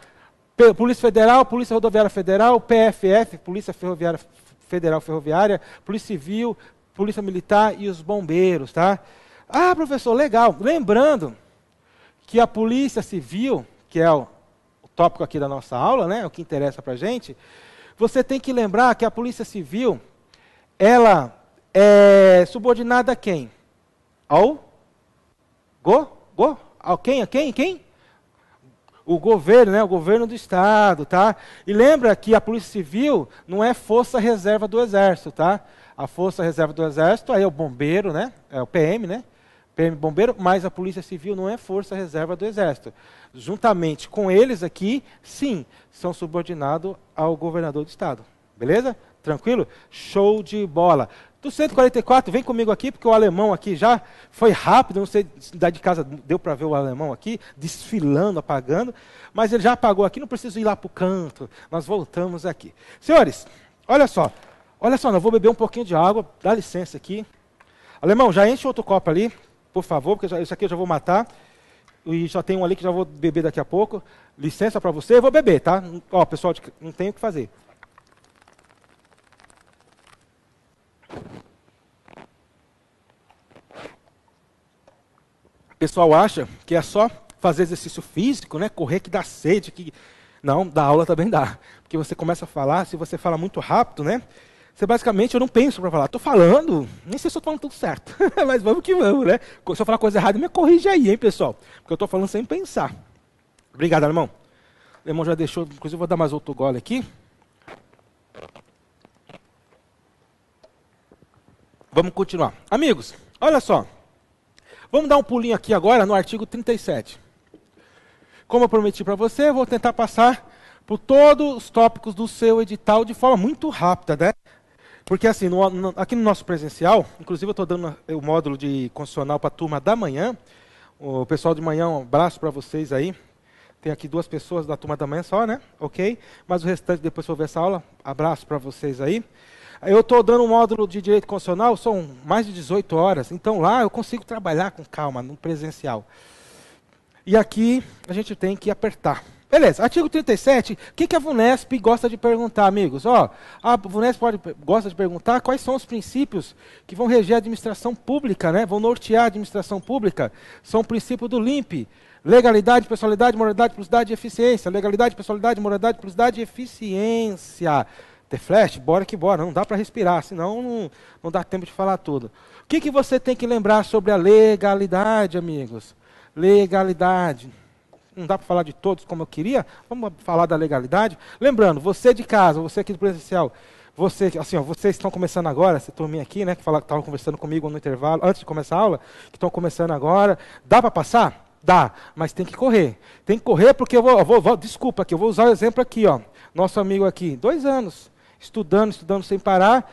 Polícia Federal, Polícia Rodoviária Federal, PFF, Polícia Ferroviária Federal Ferroviária, Polícia Civil, Polícia Militar e os bombeiros, tá? Ah, professor, legal. Lembrando que a Polícia Civil, que é o, o tópico aqui da nossa aula, né, o que interessa para gente, você tem que lembrar que a Polícia Civil, ela é subordinada a quem? Ao go? Go? Ao quem? A quem? Quem? O governo, né? O governo do estado, tá? E lembra que a Polícia Civil não é força reserva do Exército, tá? A força reserva do Exército aí é o bombeiro, né? É o PM, né? PM Bombeiro, mas a Polícia Civil não é força reserva do Exército. Juntamente com eles aqui, sim, são subordinados ao governador do estado. Beleza? Tranquilo? Show de bola. Do 144, vem comigo aqui, porque o alemão aqui já foi rápido, não sei se de casa, deu para ver o alemão aqui, desfilando, apagando, mas ele já apagou aqui, não preciso ir lá para o canto, nós voltamos aqui. Senhores, olha só, olha só, eu vou beber um pouquinho de água, dá licença aqui. Alemão, já enche outro copo ali, por favor, porque isso aqui eu já vou matar, e já tem um ali que já vou beber daqui a pouco. Licença para você, eu vou beber, tá? Ó, pessoal, não tem o que fazer. O pessoal acha que é só fazer exercício físico, né? Correr que dá sede, que não, da aula também dá, porque você começa a falar, se você fala muito rápido, né? Você basicamente eu não penso para falar, estou falando, nem sei se estou falando tudo certo, mas vamos que vamos, né? Se eu falar coisa errada, me corrige aí, hein, pessoal, porque eu estou falando sem pensar. Obrigado, irmão. O irmão já deixou, inclusive vou dar mais outro gole aqui. Vamos continuar. Amigos, olha só. Vamos dar um pulinho aqui agora no artigo 37. Como eu prometi para você, eu vou tentar passar por todos os tópicos do seu edital de forma muito rápida, né? Porque assim, no, no, aqui no nosso presencial, inclusive eu estou dando o módulo de constitucional para a turma da manhã. O pessoal de manhã, um abraço para vocês aí. Tem aqui duas pessoas da turma da manhã só, né? Ok? Mas o restante, depois que eu ver essa aula, abraço para vocês aí. Eu estou dando um módulo de direito constitucional, são mais de 18 horas, então lá eu consigo trabalhar com calma, no presencial. E aqui a gente tem que apertar. Beleza, artigo 37, o que, que a VUNESP gosta de perguntar, amigos? Ó, a VUNESP pode, gosta de perguntar quais são os princípios que vão reger a administração pública, né? vão nortear a administração pública. São o princípio do LIMP, legalidade, pessoalidade, moralidade, publicidade e eficiência. Legalidade, pessoalidade, moralidade, publicidade e eficiência. The Flash, bora que bora, não dá para respirar, senão não, não dá tempo de falar tudo. O que, que você tem que lembrar sobre a legalidade, amigos? Legalidade. Não dá para falar de todos como eu queria, vamos falar da legalidade. Lembrando, você de casa, você aqui do presencial, você, assim, ó, vocês estão começando agora, essa turminha aqui, né, que fala, estavam conversando comigo no intervalo, antes de começar a aula, que estão começando agora, dá para passar? Dá, mas tem que correr. Tem que correr porque eu vou, eu vou, vou desculpa que eu vou usar o exemplo aqui, ó. Nosso amigo aqui, dois anos estudando, estudando sem parar.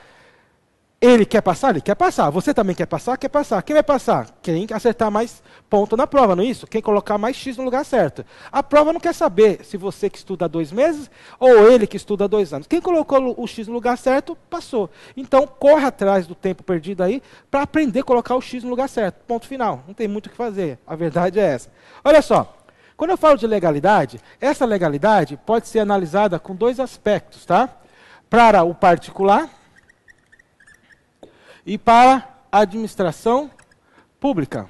Ele quer passar? Ele quer passar. Você também quer passar? Quer passar. Quem vai passar? Quem acertar mais ponto na prova, não é isso? Quem colocar mais X no lugar certo. A prova não quer saber se você que estuda há dois meses ou ele que estuda há dois anos. Quem colocou o X no lugar certo, passou. Então, corre atrás do tempo perdido aí para aprender a colocar o X no lugar certo. Ponto final. Não tem muito o que fazer. A verdade é essa. Olha só. Quando eu falo de legalidade, essa legalidade pode ser analisada com dois aspectos, tá? para o particular e para a administração pública.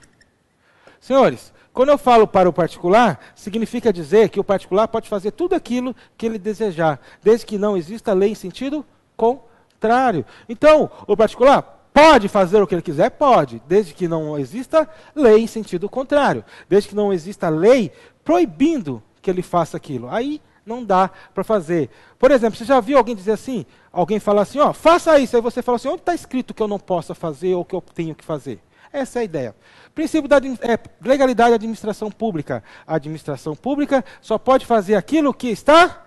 Senhores, quando eu falo para o particular, significa dizer que o particular pode fazer tudo aquilo que ele desejar, desde que não exista lei em sentido contrário. Então, o particular pode fazer o que ele quiser? Pode, desde que não exista lei em sentido contrário, desde que não exista lei proibindo que ele faça aquilo. Aí não dá para fazer. Por exemplo, você já viu alguém dizer assim? Alguém falar assim, ó, faça isso. Aí você fala assim, onde está escrito que eu não possa fazer ou que eu tenho que fazer? Essa é a ideia. Princípio da é, legalidade da administração pública. A administração pública só pode fazer aquilo que está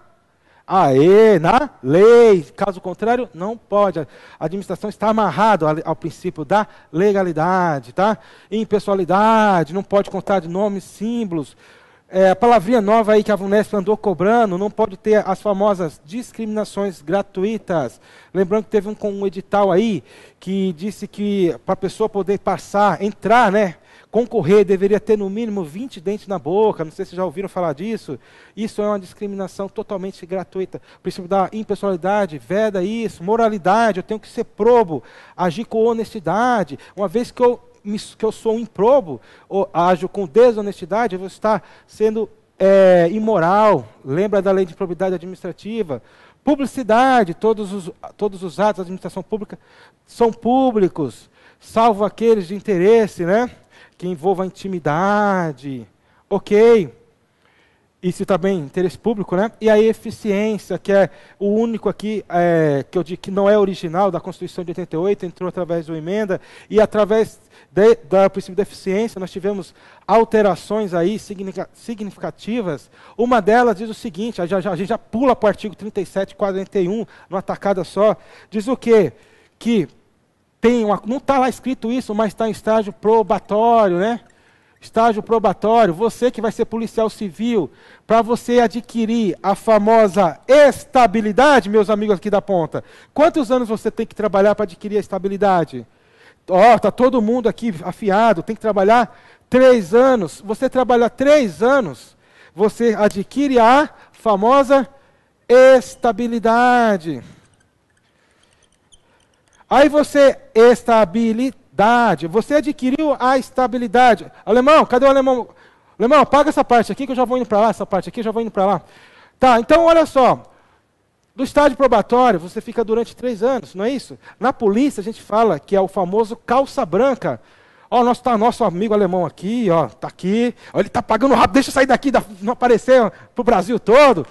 aí na lei. Caso contrário, não pode. A administração está amarrada ao, ao princípio da legalidade, tá? Impessoalidade, não pode contar de nomes, símbolos é, a palavrinha nova aí que a Vunesp andou cobrando, não pode ter as famosas discriminações gratuitas. Lembrando que teve um, um edital aí que disse que para a pessoa poder passar, entrar, né, concorrer, deveria ter no mínimo 20 dentes na boca. Não sei se já ouviram falar disso. Isso é uma discriminação totalmente gratuita. O princípio da impessoalidade veda isso. Moralidade, eu tenho que ser probo, agir com honestidade. Uma vez que eu que eu sou um improbo, ou ajo com desonestidade, eu vou estar sendo é, imoral. Lembra da lei de improbidade administrativa? Publicidade, todos os, todos os atos da administração pública são públicos, salvo aqueles de interesse, né? Que envolva intimidade. Ok isso também tá interesse público, né? E a eficiência, que é o único aqui é, que eu digo que não é original da Constituição de 88, entrou através de uma emenda e através de, da princípio da eficiência nós tivemos alterações aí significativas. Uma delas diz o seguinte, a, a gente já pula para o artigo 37, 41, numa tacada só, diz o quê? Que tem uma, não está lá escrito isso, mas está em estágio probatório, né? estágio probatório, você que vai ser policial civil, para você adquirir a famosa estabilidade, meus amigos aqui da ponta. Quantos anos você tem que trabalhar para adquirir a estabilidade? Ó, oh, tá todo mundo aqui afiado, tem que trabalhar três anos. Você trabalha três anos, você adquire a famosa estabilidade. Aí você estabile, estabilidade. Você adquiriu a estabilidade. Alemão, cadê o alemão? Alemão, paga essa parte aqui que eu já vou indo para lá, essa parte aqui eu já vou indo para lá. Tá, então olha só. No estágio probatório, você fica durante três anos, não é isso? Na polícia, a gente fala que é o famoso calça branca. Ó, oh, nosso, tá nosso amigo alemão aqui, ó, tá aqui. Ó, ele tá pagando rápido, deixa eu sair daqui, não aparecer pro Brasil todo.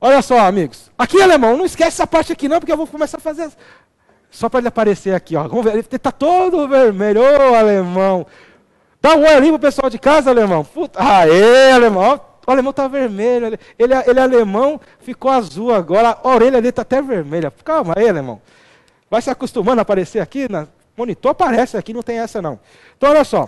Olha só, amigos. Aqui, alemão, não esquece essa parte aqui não, porque eu vou começar a fazer só para ele aparecer aqui, ó. Vamos ver, ele está todo vermelho, ô alemão. Dá um oi ali pro pessoal de casa, alemão. Puta, aê, alemão. O alemão tá vermelho. Ele, ele, é, ele é alemão, ficou azul agora. A orelha dele tá até vermelha. Calma aí, alemão. Vai se acostumando a aparecer aqui. Na... Monitor aparece aqui, não tem essa não. Então, olha só.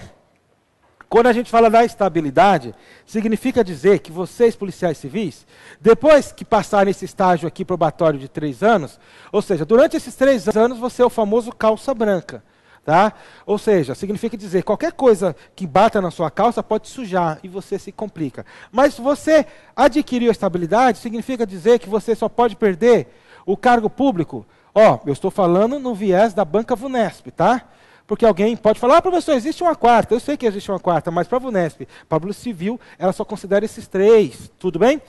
Quando a gente fala da estabilidade, significa dizer que vocês, policiais civis, depois que passarem esse estágio aqui probatório de três anos, ou seja, durante esses três anos você é o famoso calça branca. Tá? Ou seja, significa dizer qualquer coisa que bata na sua calça pode sujar e você se complica. Mas você adquiriu estabilidade, significa dizer que você só pode perder o cargo público. Ó, eu estou falando no viés da banca Vunesp, tá? Porque alguém pode falar, ah, professor, existe uma quarta. Eu sei que existe uma quarta, mas para a Vunesp, para a Civil, ela só considera esses três. Tudo bem?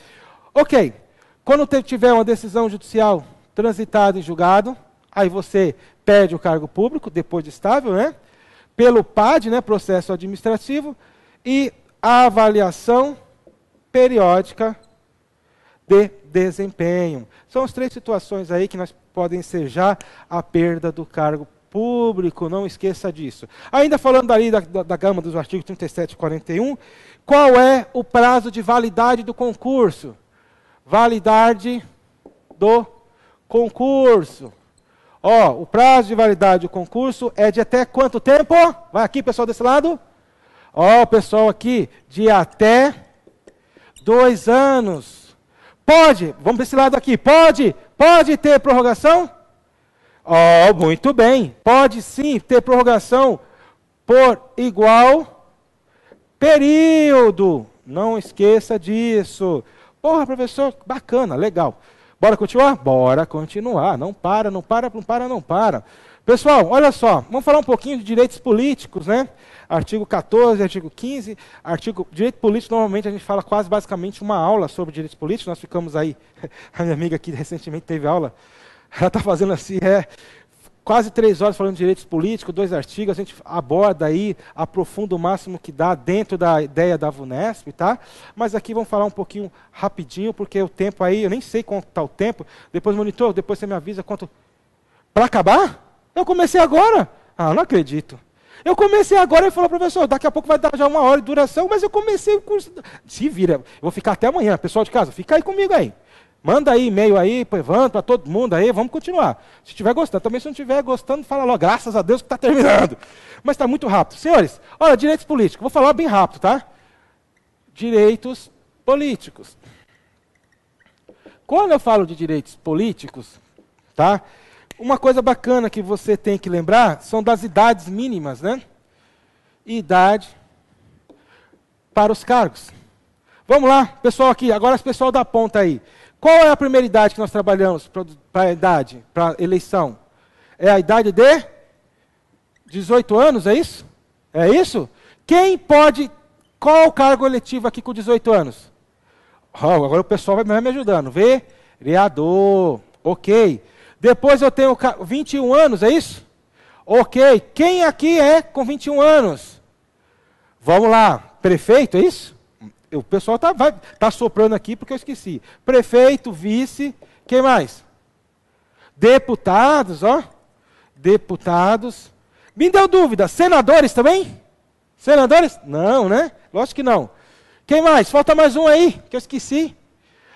Ok. Quando tiver uma decisão judicial transitada em julgado, aí você pede o cargo público, depois de estável, né? Pelo PAD, né, processo administrativo, e a avaliação periódica de desempenho. São as três situações aí que nós podem já a perda do cargo público público, não esqueça disso. Ainda falando ali da, da, da gama dos artigos 37 e 41, qual é o prazo de validade do concurso? Validade do concurso. Ó, o prazo de validade do concurso é de até quanto tempo? Vai aqui, pessoal desse lado. Ó, pessoal aqui, de até dois anos. Pode, vamos para esse lado aqui, pode, pode ter prorrogação? Oh, muito bem. Pode sim ter prorrogação por igual período. Não esqueça disso. Porra, professor, bacana, legal. Bora continuar? Bora continuar. Não para, não para, não para, não para. Pessoal, olha só, vamos falar um pouquinho de direitos políticos, né? Artigo 14, artigo 15, artigo direito político, normalmente a gente fala quase basicamente uma aula sobre direitos políticos. Nós ficamos aí, a minha amiga aqui recentemente teve aula ela está fazendo assim, é quase três horas falando de direitos políticos, dois artigos, a gente aborda aí, aprofunda o máximo que dá dentro da ideia da VUNESP, tá? Mas aqui vamos falar um pouquinho rapidinho, porque o tempo aí, eu nem sei quanto está o tempo. Depois, monitor, depois você me avisa quanto. Para acabar? Eu comecei agora? Ah, não acredito. Eu comecei agora e falou, professor, daqui a pouco vai dar já uma hora de duração, mas eu comecei o curso. Se vira, eu vou ficar até amanhã. Pessoal de casa, fica aí comigo aí. Manda aí e-mail aí, Evandro, para todo mundo aí, vamos continuar. Se estiver gostando, também se não estiver gostando, fala logo, graças a Deus que está terminando. Mas está muito rápido. Senhores, olha, direitos políticos, vou falar bem rápido, tá? Direitos políticos. Quando eu falo de direitos políticos, tá? Uma coisa bacana que você tem que lembrar são das idades mínimas, né? Idade para os cargos. Vamos lá, pessoal aqui, agora o pessoal da ponta aí. Qual é a primeira idade que nós trabalhamos para idade, para eleição? É a idade de 18 anos, é isso? É isso? Quem pode. Qual o cargo eletivo aqui com 18 anos? Oh, agora o pessoal vai, vai me ajudando. Vereador. Ok. Depois eu tenho 21 anos, é isso? Ok. Quem aqui é com 21 anos? Vamos lá. Prefeito, é isso? o pessoal está tá soprando aqui porque eu esqueci. Prefeito, vice, quem mais? Deputados, ó. Deputados. Me deu dúvida, senadores também? Senadores? Não, né? Lógico que não. Quem mais? Falta mais um aí, que eu esqueci.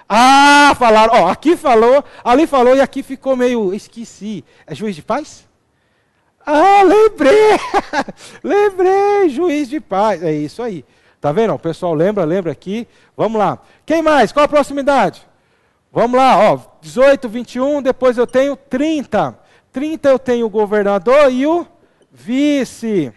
Ah, falaram, ó, aqui falou, ali falou e aqui ficou meio, esqueci. É juiz de paz? Ah, lembrei! lembrei, juiz de paz. É isso aí. Tá vendo? O pessoal lembra, lembra aqui. Vamos lá. Quem mais? Qual a proximidade? Vamos lá, ó, 18, 21, depois eu tenho 30. 30 eu tenho o governador e o vice.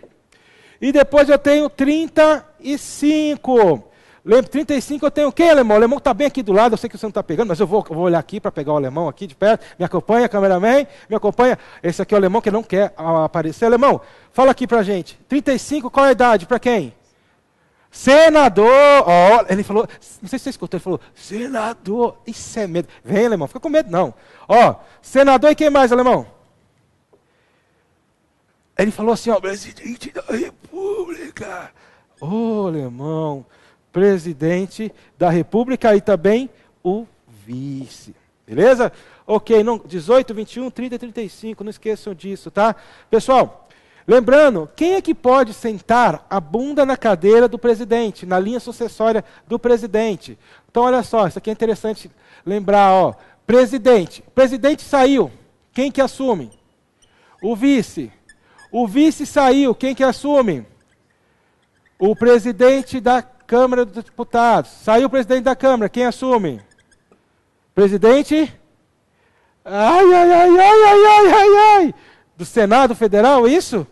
E depois eu tenho 35. Lembra, 35 eu tenho quem, alemão? O alemão está bem aqui do lado, eu sei que você não está pegando, mas eu vou, vou olhar aqui para pegar o alemão aqui de perto. Me acompanha, cameraman, me acompanha. Esse aqui é o alemão que não quer aparecer. Alemão, fala aqui para gente. 35, qual a idade? Para quem? Senador, ó, ele falou, não sei se você escutou, ele falou, senador, isso é medo. Vem, alemão, fica com medo não. Ó, senador e quem mais, alemão? Ele falou assim, ó, presidente da república. Ô, oh, alemão, presidente da república e também o vice. Beleza? Ok, não, 18, 21, 30 e 35, não esqueçam disso, tá? Pessoal, Lembrando, quem é que pode sentar a bunda na cadeira do presidente, na linha sucessória do presidente? Então, olha só, isso aqui é interessante lembrar, ó. Presidente, presidente saiu, quem que assume? O vice. O vice saiu, quem que assume? O presidente da Câmara dos Deputados. Saiu o presidente da Câmara, quem assume? Presidente? Ai, ai, ai, ai, ai, ai, ai, ai. Do Senado Federal, é isso?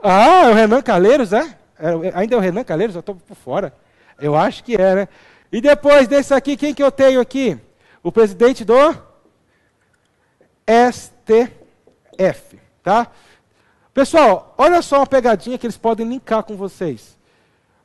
Ah, é o Renan Calheiros, é? é ainda é o Renan Calheiros? Eu estou por fora. Eu acho que é, né? E depois desse aqui, quem que eu tenho aqui? O presidente do STF, tá? Pessoal, olha só uma pegadinha que eles podem linkar com vocês.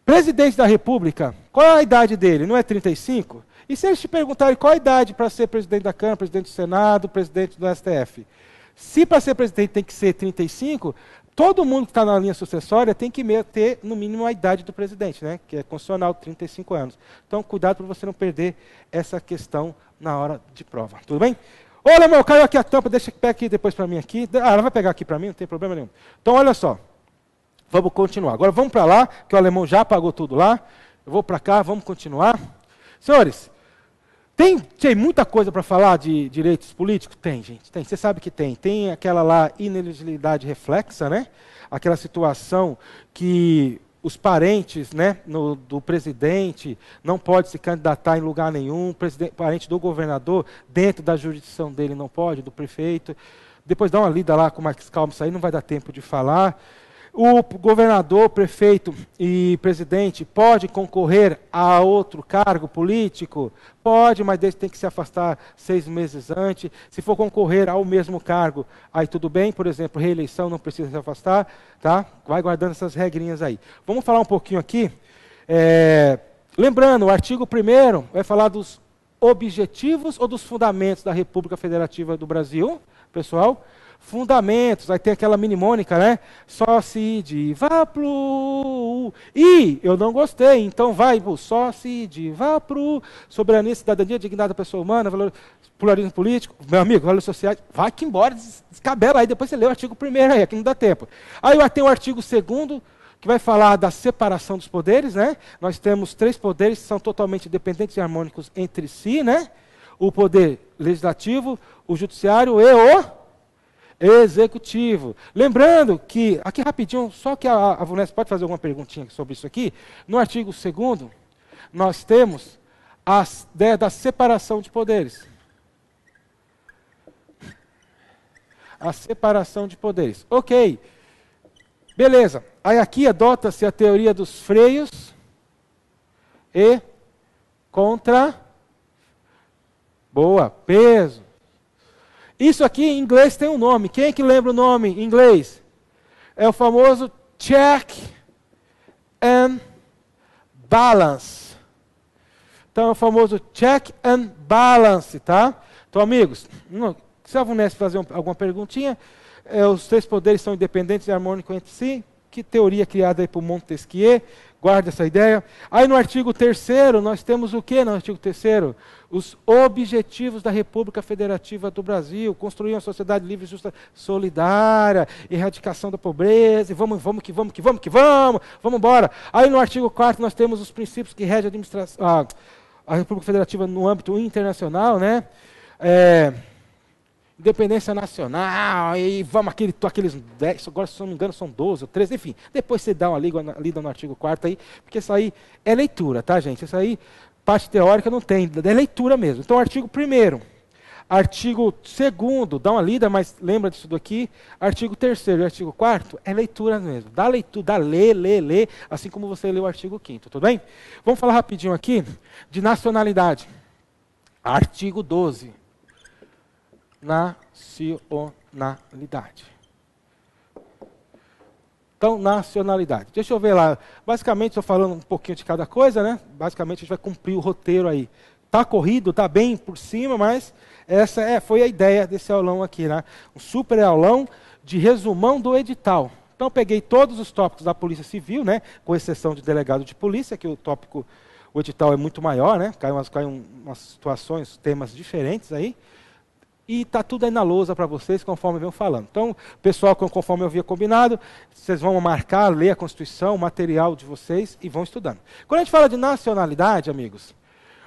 Presidente da República, qual é a idade dele? Não é 35? E se eles te perguntarem qual a idade para ser presidente da Câmara, presidente do Senado, presidente do STF? Se para ser presidente tem que ser 35, Todo mundo que está na linha sucessória tem que ter, no mínimo, a idade do presidente, né? que é constitucional, 35 anos. Então, cuidado para você não perder essa questão na hora de prova. Tudo bem? Olha, meu, caiu aqui a tampa, deixa que pegue aqui depois para mim aqui. Ah, ela vai pegar aqui para mim, não tem problema nenhum. Então, olha só. Vamos continuar. Agora vamos para lá, que o alemão já apagou tudo lá. Eu vou para cá, vamos continuar. Senhores, tem, tem muita coisa para falar de direitos políticos? Tem, gente, tem. Você sabe que tem. Tem aquela lá ineligibilidade reflexa, né? Aquela situação que os parentes né, no, do presidente não pode se candidatar em lugar nenhum, parente do governador, dentro da jurisdição dele não pode, do prefeito. Depois dá uma lida lá com o Max Calmo, isso aí não vai dar tempo de falar. O governador, prefeito e presidente pode concorrer a outro cargo político? Pode, mas desde tem que se afastar seis meses antes. Se for concorrer ao mesmo cargo, aí tudo bem, por exemplo, reeleição não precisa se afastar, tá? Vai guardando essas regrinhas aí. Vamos falar um pouquinho aqui. É, lembrando, o artigo 1 vai falar dos objetivos ou dos fundamentos da República Federativa do Brasil, pessoal fundamentos. Aí tem aquela mnemônica, né? Só se diva pro. E eu não gostei, então vai, só se diva pro. Soberania, cidadania, dignidade da pessoa humana, valor, pluralismo político, meu amigo, valores sociais. Vai que embora, descabela aí, depois você lê o artigo primeiro aí, aqui não dá tempo. Aí tem o artigo segundo que vai falar da separação dos poderes, né? Nós temos três poderes que são totalmente dependentes e harmônicos entre si, né? O poder legislativo, o judiciário e o executivo. Lembrando que, aqui rapidinho, só que a, a pode fazer alguma perguntinha sobre isso aqui, no artigo 2 nós temos a ideia da separação de poderes. A separação de poderes. Ok. Beleza. Aí aqui adota-se a teoria dos freios e contra. Boa, peso. Isso aqui em inglês tem um nome. Quem é que lembra o nome em inglês? É o famoso check and balance. Então é o famoso check and balance, tá? Então, amigos, se a Vunesp fazer um, alguma perguntinha, é, os três poderes são independentes e harmônicos entre si. Que teoria criada aí por Montesquieu? Guarde essa ideia. Aí no artigo 3 nós temos o que no artigo 3 Os objetivos da República Federativa do Brasil, construir uma sociedade livre, justa, solidária, erradicação da pobreza, e vamos, vamos que vamos, que vamos, que vamos, vamos embora. Aí no artigo 4 nós temos os princípios que regem a, a República Federativa no âmbito internacional, né? É, independência nacional, e vamos aquele, aqueles 10, agora se não me engano são 12 ou 13, enfim. Depois você dá uma lida, lida no artigo 4 aí, porque isso aí é leitura, tá gente? Isso aí, parte teórica não tem, é leitura mesmo. Então artigo 1 Artigo 2 dá uma lida, mas lembra disso daqui. Artigo 3 e artigo 4 é leitura mesmo. Dá leitura, dá lê, lê, lê, assim como você lê o artigo 5 tudo bem? Vamos falar rapidinho aqui de nacionalidade. Artigo 12 nacionalidade. Então, nacionalidade. Deixa eu ver lá. Basicamente, estou falando um pouquinho de cada coisa, né? Basicamente, a gente vai cumprir o roteiro aí. Tá corrido, tá bem por cima, mas essa é, foi a ideia desse aulão aqui, né? Um super aulão de resumão do edital. Então, peguei todos os tópicos da Polícia Civil, né? Com exceção de delegado de polícia, que o tópico, o edital é muito maior, né? Cai umas, cai umas situações, temas diferentes aí. E tá tudo aí na lousa para vocês, conforme eu venho falando. Então, pessoal, conforme eu havia combinado, vocês vão marcar, ler a Constituição, o material de vocês e vão estudando. Quando a gente fala de nacionalidade, amigos,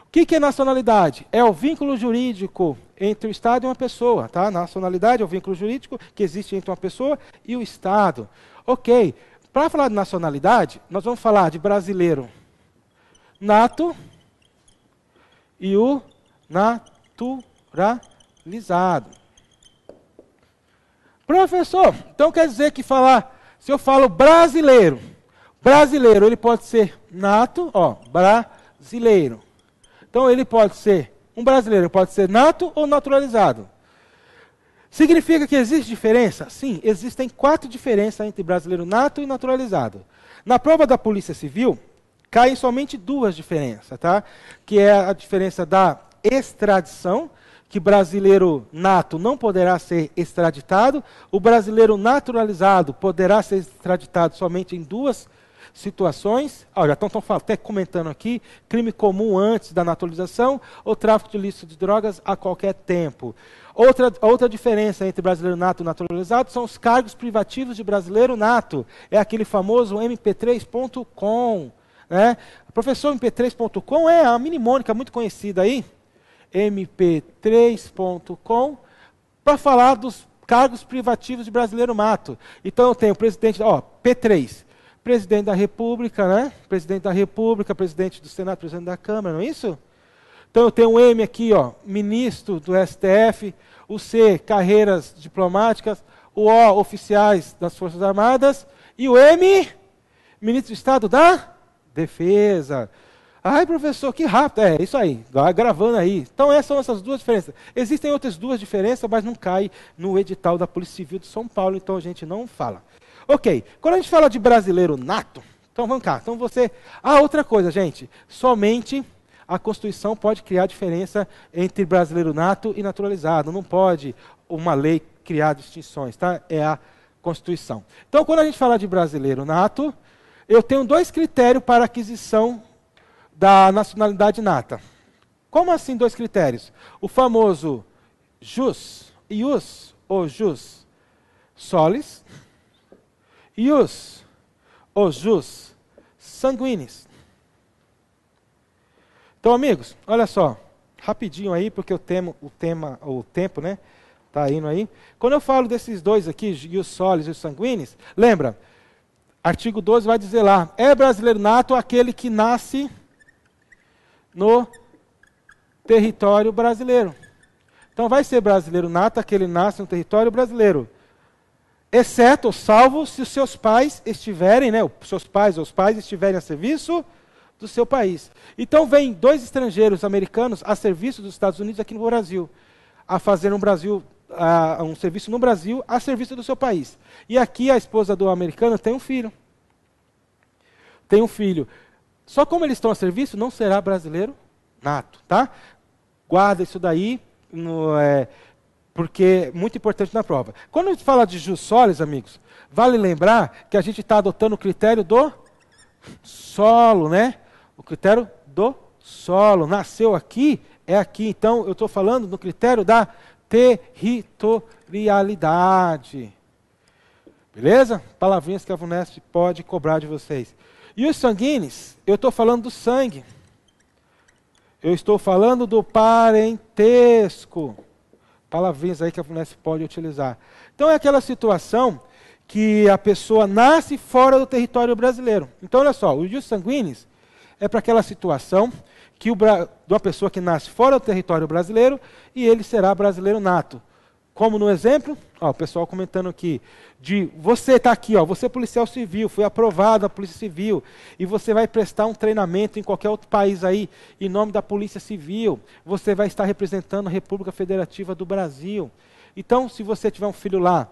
o que, que é nacionalidade? É o vínculo jurídico entre o Estado e uma pessoa, tá? Nacionalidade é o vínculo jurídico que existe entre uma pessoa e o Estado. Ok. Para falar de nacionalidade, nós vamos falar de brasileiro nato e o natural lisado. Professor, então quer dizer que falar, se eu falo brasileiro, brasileiro, ele pode ser nato, ó, brasileiro. Então ele pode ser, um brasileiro pode ser nato ou naturalizado. Significa que existe diferença? Sim, existem quatro diferenças entre brasileiro nato e naturalizado. Na prova da Polícia Civil, caem somente duas diferenças, tá? Que é a diferença da extradição que brasileiro nato não poderá ser extraditado, o brasileiro naturalizado poderá ser extraditado somente em duas situações. Olha, estão, estão até comentando aqui: crime comum antes da naturalização ou tráfico de ilícito de drogas a qualquer tempo. Outra, outra diferença entre brasileiro nato e naturalizado são os cargos privativos de brasileiro nato. É aquele famoso mp3.com. Né? Professor mp3.com é a mini Mônica muito conhecida aí mp3.com, para falar dos cargos privativos de brasileiro mato. Então eu tenho o presidente, ó, P3, presidente da República, né? Presidente da República, presidente do Senado, presidente da Câmara, não é isso? Então eu tenho o um M aqui, ó, ministro do STF, o C, carreiras diplomáticas, o O, oficiais das Forças Armadas, e o M, ministro do Estado da Defesa. Ai, professor, que rápido. É, isso aí, gravando aí. Então, essas são essas duas diferenças. Existem outras duas diferenças, mas não cai no edital da Polícia Civil de São Paulo, então a gente não fala. Ok, quando a gente fala de brasileiro nato, então vamos cá. Então você. Ah, outra coisa, gente. Somente a Constituição pode criar diferença entre brasileiro nato e naturalizado. Não pode uma lei criar distinções, tá? É a Constituição. Então, quando a gente fala de brasileiro nato, eu tenho dois critérios para aquisição da nacionalidade nata. Como assim dois critérios? O famoso jus, ius ou jus solis, ius ou jus sanguinis. Então, amigos, olha só, rapidinho aí, porque eu temo, o tema, o tempo, né? Tá indo aí. Quando eu falo desses dois aqui, ius solis e os sanguinis, lembra, artigo 12 vai dizer lá, é brasileiro nato aquele que nasce no território brasileiro. Então vai ser brasileiro nato aquele nasce no território brasileiro. Exceto, salvo, se os seus pais estiverem, né, os seus pais ou os pais estiverem a serviço do seu país. Então vem dois estrangeiros americanos a serviço dos Estados Unidos aqui no Brasil, a fazer um Brasil a, um serviço no Brasil a serviço do seu país. E aqui a esposa do americano tem um filho. Tem um filho. Só como eles estão a serviço, não será brasileiro nato, tá? Guarda isso daí, no, é, porque é muito importante na prova. Quando a gente fala de jus solis, amigos, vale lembrar que a gente está adotando o critério do solo, né? O critério do solo. Nasceu aqui, é aqui. Então, eu estou falando do critério da territorialidade. Beleza? Palavrinhas que a VUNESP pode cobrar de vocês. E os sanguíneos, eu estou falando do sangue. Eu estou falando do parentesco. Palavrinhas aí que a FUNESP pode utilizar. Então é aquela situação que a pessoa nasce fora do território brasileiro. Então, olha só, os jus sanguíneos é para aquela situação que o, de uma pessoa que nasce fora do território brasileiro e ele será brasileiro nato. Como no exemplo, ó, o pessoal comentando aqui, de você está aqui, ó, você é policial civil, foi aprovado na Polícia Civil, e você vai prestar um treinamento em qualquer outro país aí, em nome da Polícia Civil, você vai estar representando a República Federativa do Brasil. Então, se você tiver um filho lá,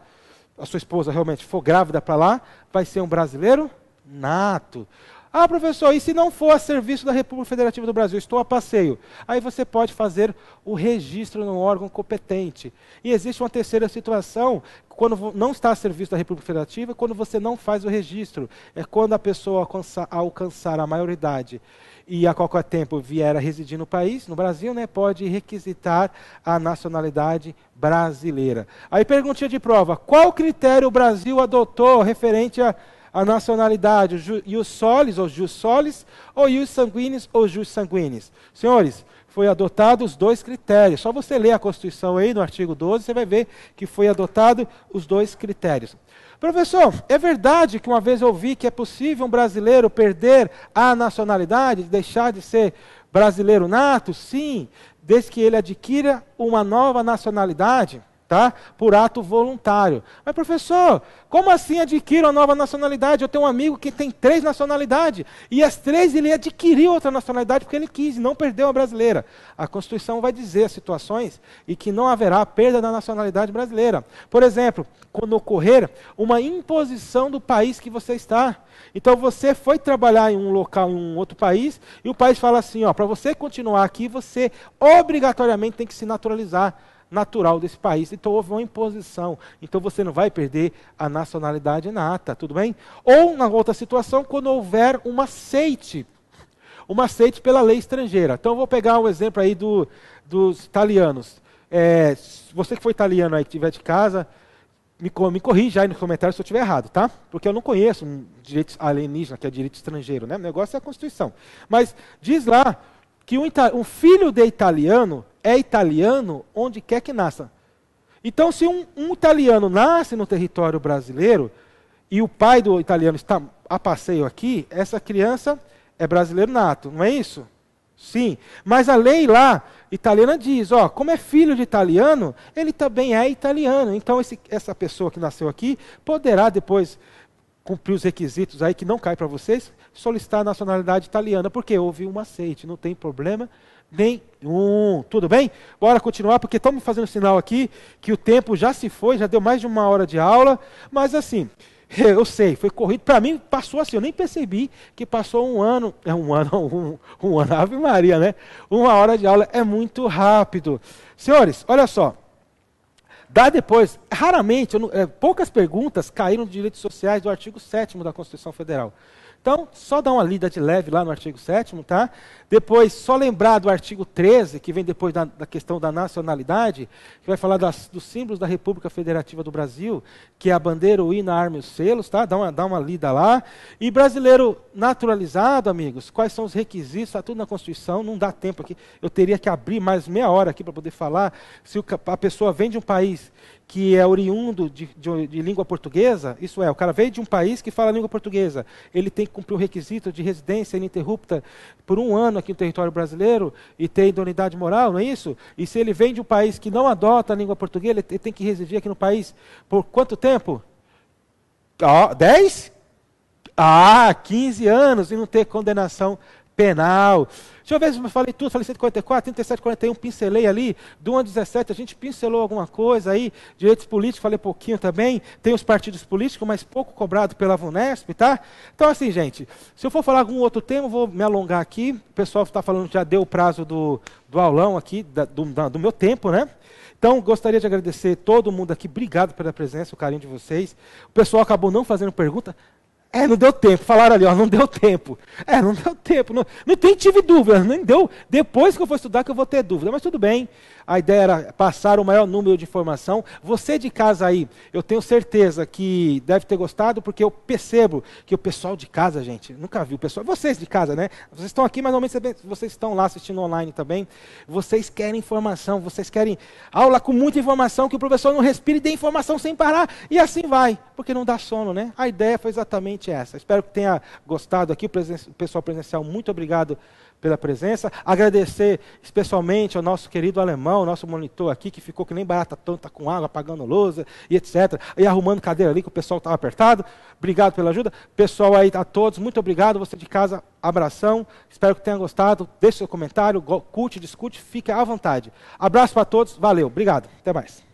a sua esposa realmente for grávida para lá, vai ser um brasileiro nato. Ah, professor, e se não for a serviço da República Federativa do Brasil, estou a passeio? Aí você pode fazer o registro no órgão competente. E existe uma terceira situação, quando não está a serviço da República Federativa, quando você não faz o registro. É quando a pessoa alcançar a maioridade e a qualquer tempo vier a residir no país, no Brasil, né, pode requisitar a nacionalidade brasileira. Aí perguntinha de prova, qual critério o Brasil adotou referente a a nacionalidade, os solis ou jus solis, ou os sanguíneos, ou jus sanguíneos. Senhores, foi adotado os dois critérios. Só você ler a Constituição aí no artigo 12, você vai ver que foi adotado os dois critérios. Professor, é verdade que uma vez eu ouvi que é possível um brasileiro perder a nacionalidade, deixar de ser brasileiro nato? Sim, desde que ele adquira uma nova nacionalidade por ato voluntário. Mas, professor, como assim adquiro a nova nacionalidade? Eu tenho um amigo que tem três nacionalidades, e as três ele adquiriu outra nacionalidade porque ele quis, não perdeu a brasileira. A Constituição vai dizer as situações e que não haverá perda da nacionalidade brasileira. Por exemplo, quando ocorrer uma imposição do país que você está. Então, você foi trabalhar em um local, em um outro país, e o país fala assim: ó, para você continuar aqui, você obrigatoriamente tem que se naturalizar natural desse país. Então houve uma imposição. Então você não vai perder a nacionalidade nata, tudo bem? Ou, na outra situação, quando houver uma aceite. Uma aceite pela lei estrangeira. Então eu vou pegar um exemplo aí do, dos italianos. É, você que foi italiano aí, que estiver de casa, me, me corrija aí nos comentários se eu estiver errado, tá? Porque eu não conheço um direito alienígena, que é direito estrangeiro, né? O negócio é a Constituição. Mas diz lá que um, um filho de italiano é italiano onde quer que nasça. Então, se um, um, italiano nasce no território brasileiro e o pai do italiano está a passeio aqui, essa criança é brasileiro nato, não é isso? Sim. Mas a lei lá italiana diz: ó, como é filho de italiano, ele também é italiano. Então, esse, essa pessoa que nasceu aqui poderá depois cumprir os requisitos aí que não cai para vocês, solicitar a nacionalidade italiana, porque houve um aceite, não tem problema um. Tudo bem? Bora continuar, porque estamos fazendo sinal aqui que o tempo já se foi, já deu mais de uma hora de aula, mas assim. Eu sei, foi corrido. Para mim, passou assim, eu nem percebi que passou um ano. É um ano, um, um ano, Ave Maria, né? Uma hora de aula é muito rápido. Senhores, olha só. Dá depois, raramente, não, é, poucas perguntas caíram de direitos sociais do artigo 7 da Constituição Federal. Então, só dá uma lida de leve lá no artigo 7, tá? Depois, só lembrar do artigo 13, que vem depois da, da questão da nacionalidade, que vai falar das, dos símbolos da República Federativa do Brasil, que é a bandeira, o hino, a arma e os selos, tá? Dá uma, dá uma lida lá. E brasileiro naturalizado, amigos, quais são os requisitos? Está tudo na Constituição, não dá tempo aqui. Eu teria que abrir mais meia hora aqui para poder falar. Se o, a pessoa vem de um país que é oriundo de, de, de, língua portuguesa, isso é, o cara veio de um país que fala língua portuguesa, ele tem que cumprir o requisito de residência ininterrupta por um ano aqui no território brasileiro e ter idoneidade moral, não é isso? E se ele vem de um país que não adota a língua portuguesa, ele tem que residir aqui no país por quanto tempo? Oh, 10? Ah, 15 anos e não ter condenação penal. Deixa eu ver se eu falei tudo, falei 144, 37, 41, pincelei ali, do 1 a 17, a gente pincelou alguma coisa aí, direitos políticos, falei pouquinho também, tem os partidos políticos, mas pouco cobrado pela VUNESP, tá? Então assim, gente, se eu for falar algum outro tema, vou me alongar aqui, o pessoal está falando, já deu o prazo do, do aulão aqui, da, do, da, do meu tempo, né? Então, gostaria de agradecer todo mundo aqui. Obrigado pela presença, o carinho de vocês. O pessoal acabou não fazendo pergunta. É, não deu tempo. Falaram ali, ó, não deu tempo. É, não deu tempo. Não, não tem, tive dúvidas, nem deu. Depois que eu for estudar que eu vou ter dúvida, mas tudo bem a ideia era passar o maior número de informação. Você de casa aí, eu tenho certeza que deve ter gostado, porque eu percebo que o pessoal de casa, gente, nunca viu o pessoal. Vocês de casa, né? Vocês estão aqui, mas normalmente vocês estão lá assistindo online também. Vocês querem informação, vocês querem aula com muita informação, que o professor não respire e dê informação sem parar. E assim vai, porque não dá sono, né? A ideia foi exatamente essa. Espero que tenha gostado aqui. O, presen o pessoal presencial, muito obrigado pela presença. Agradecer especialmente ao nosso querido alemão, nosso monitor aqui, que ficou que nem barata tonta com água, apagando lousa e etc. E arrumando cadeira ali, que o pessoal estava apertado. Obrigado pela ajuda. Pessoal aí, a todos, muito obrigado. Você de casa, abração. Espero que tenha gostado. Deixe seu comentário, curte, discute, fique à vontade. Abraço para todos, valeu, obrigado. Até mais.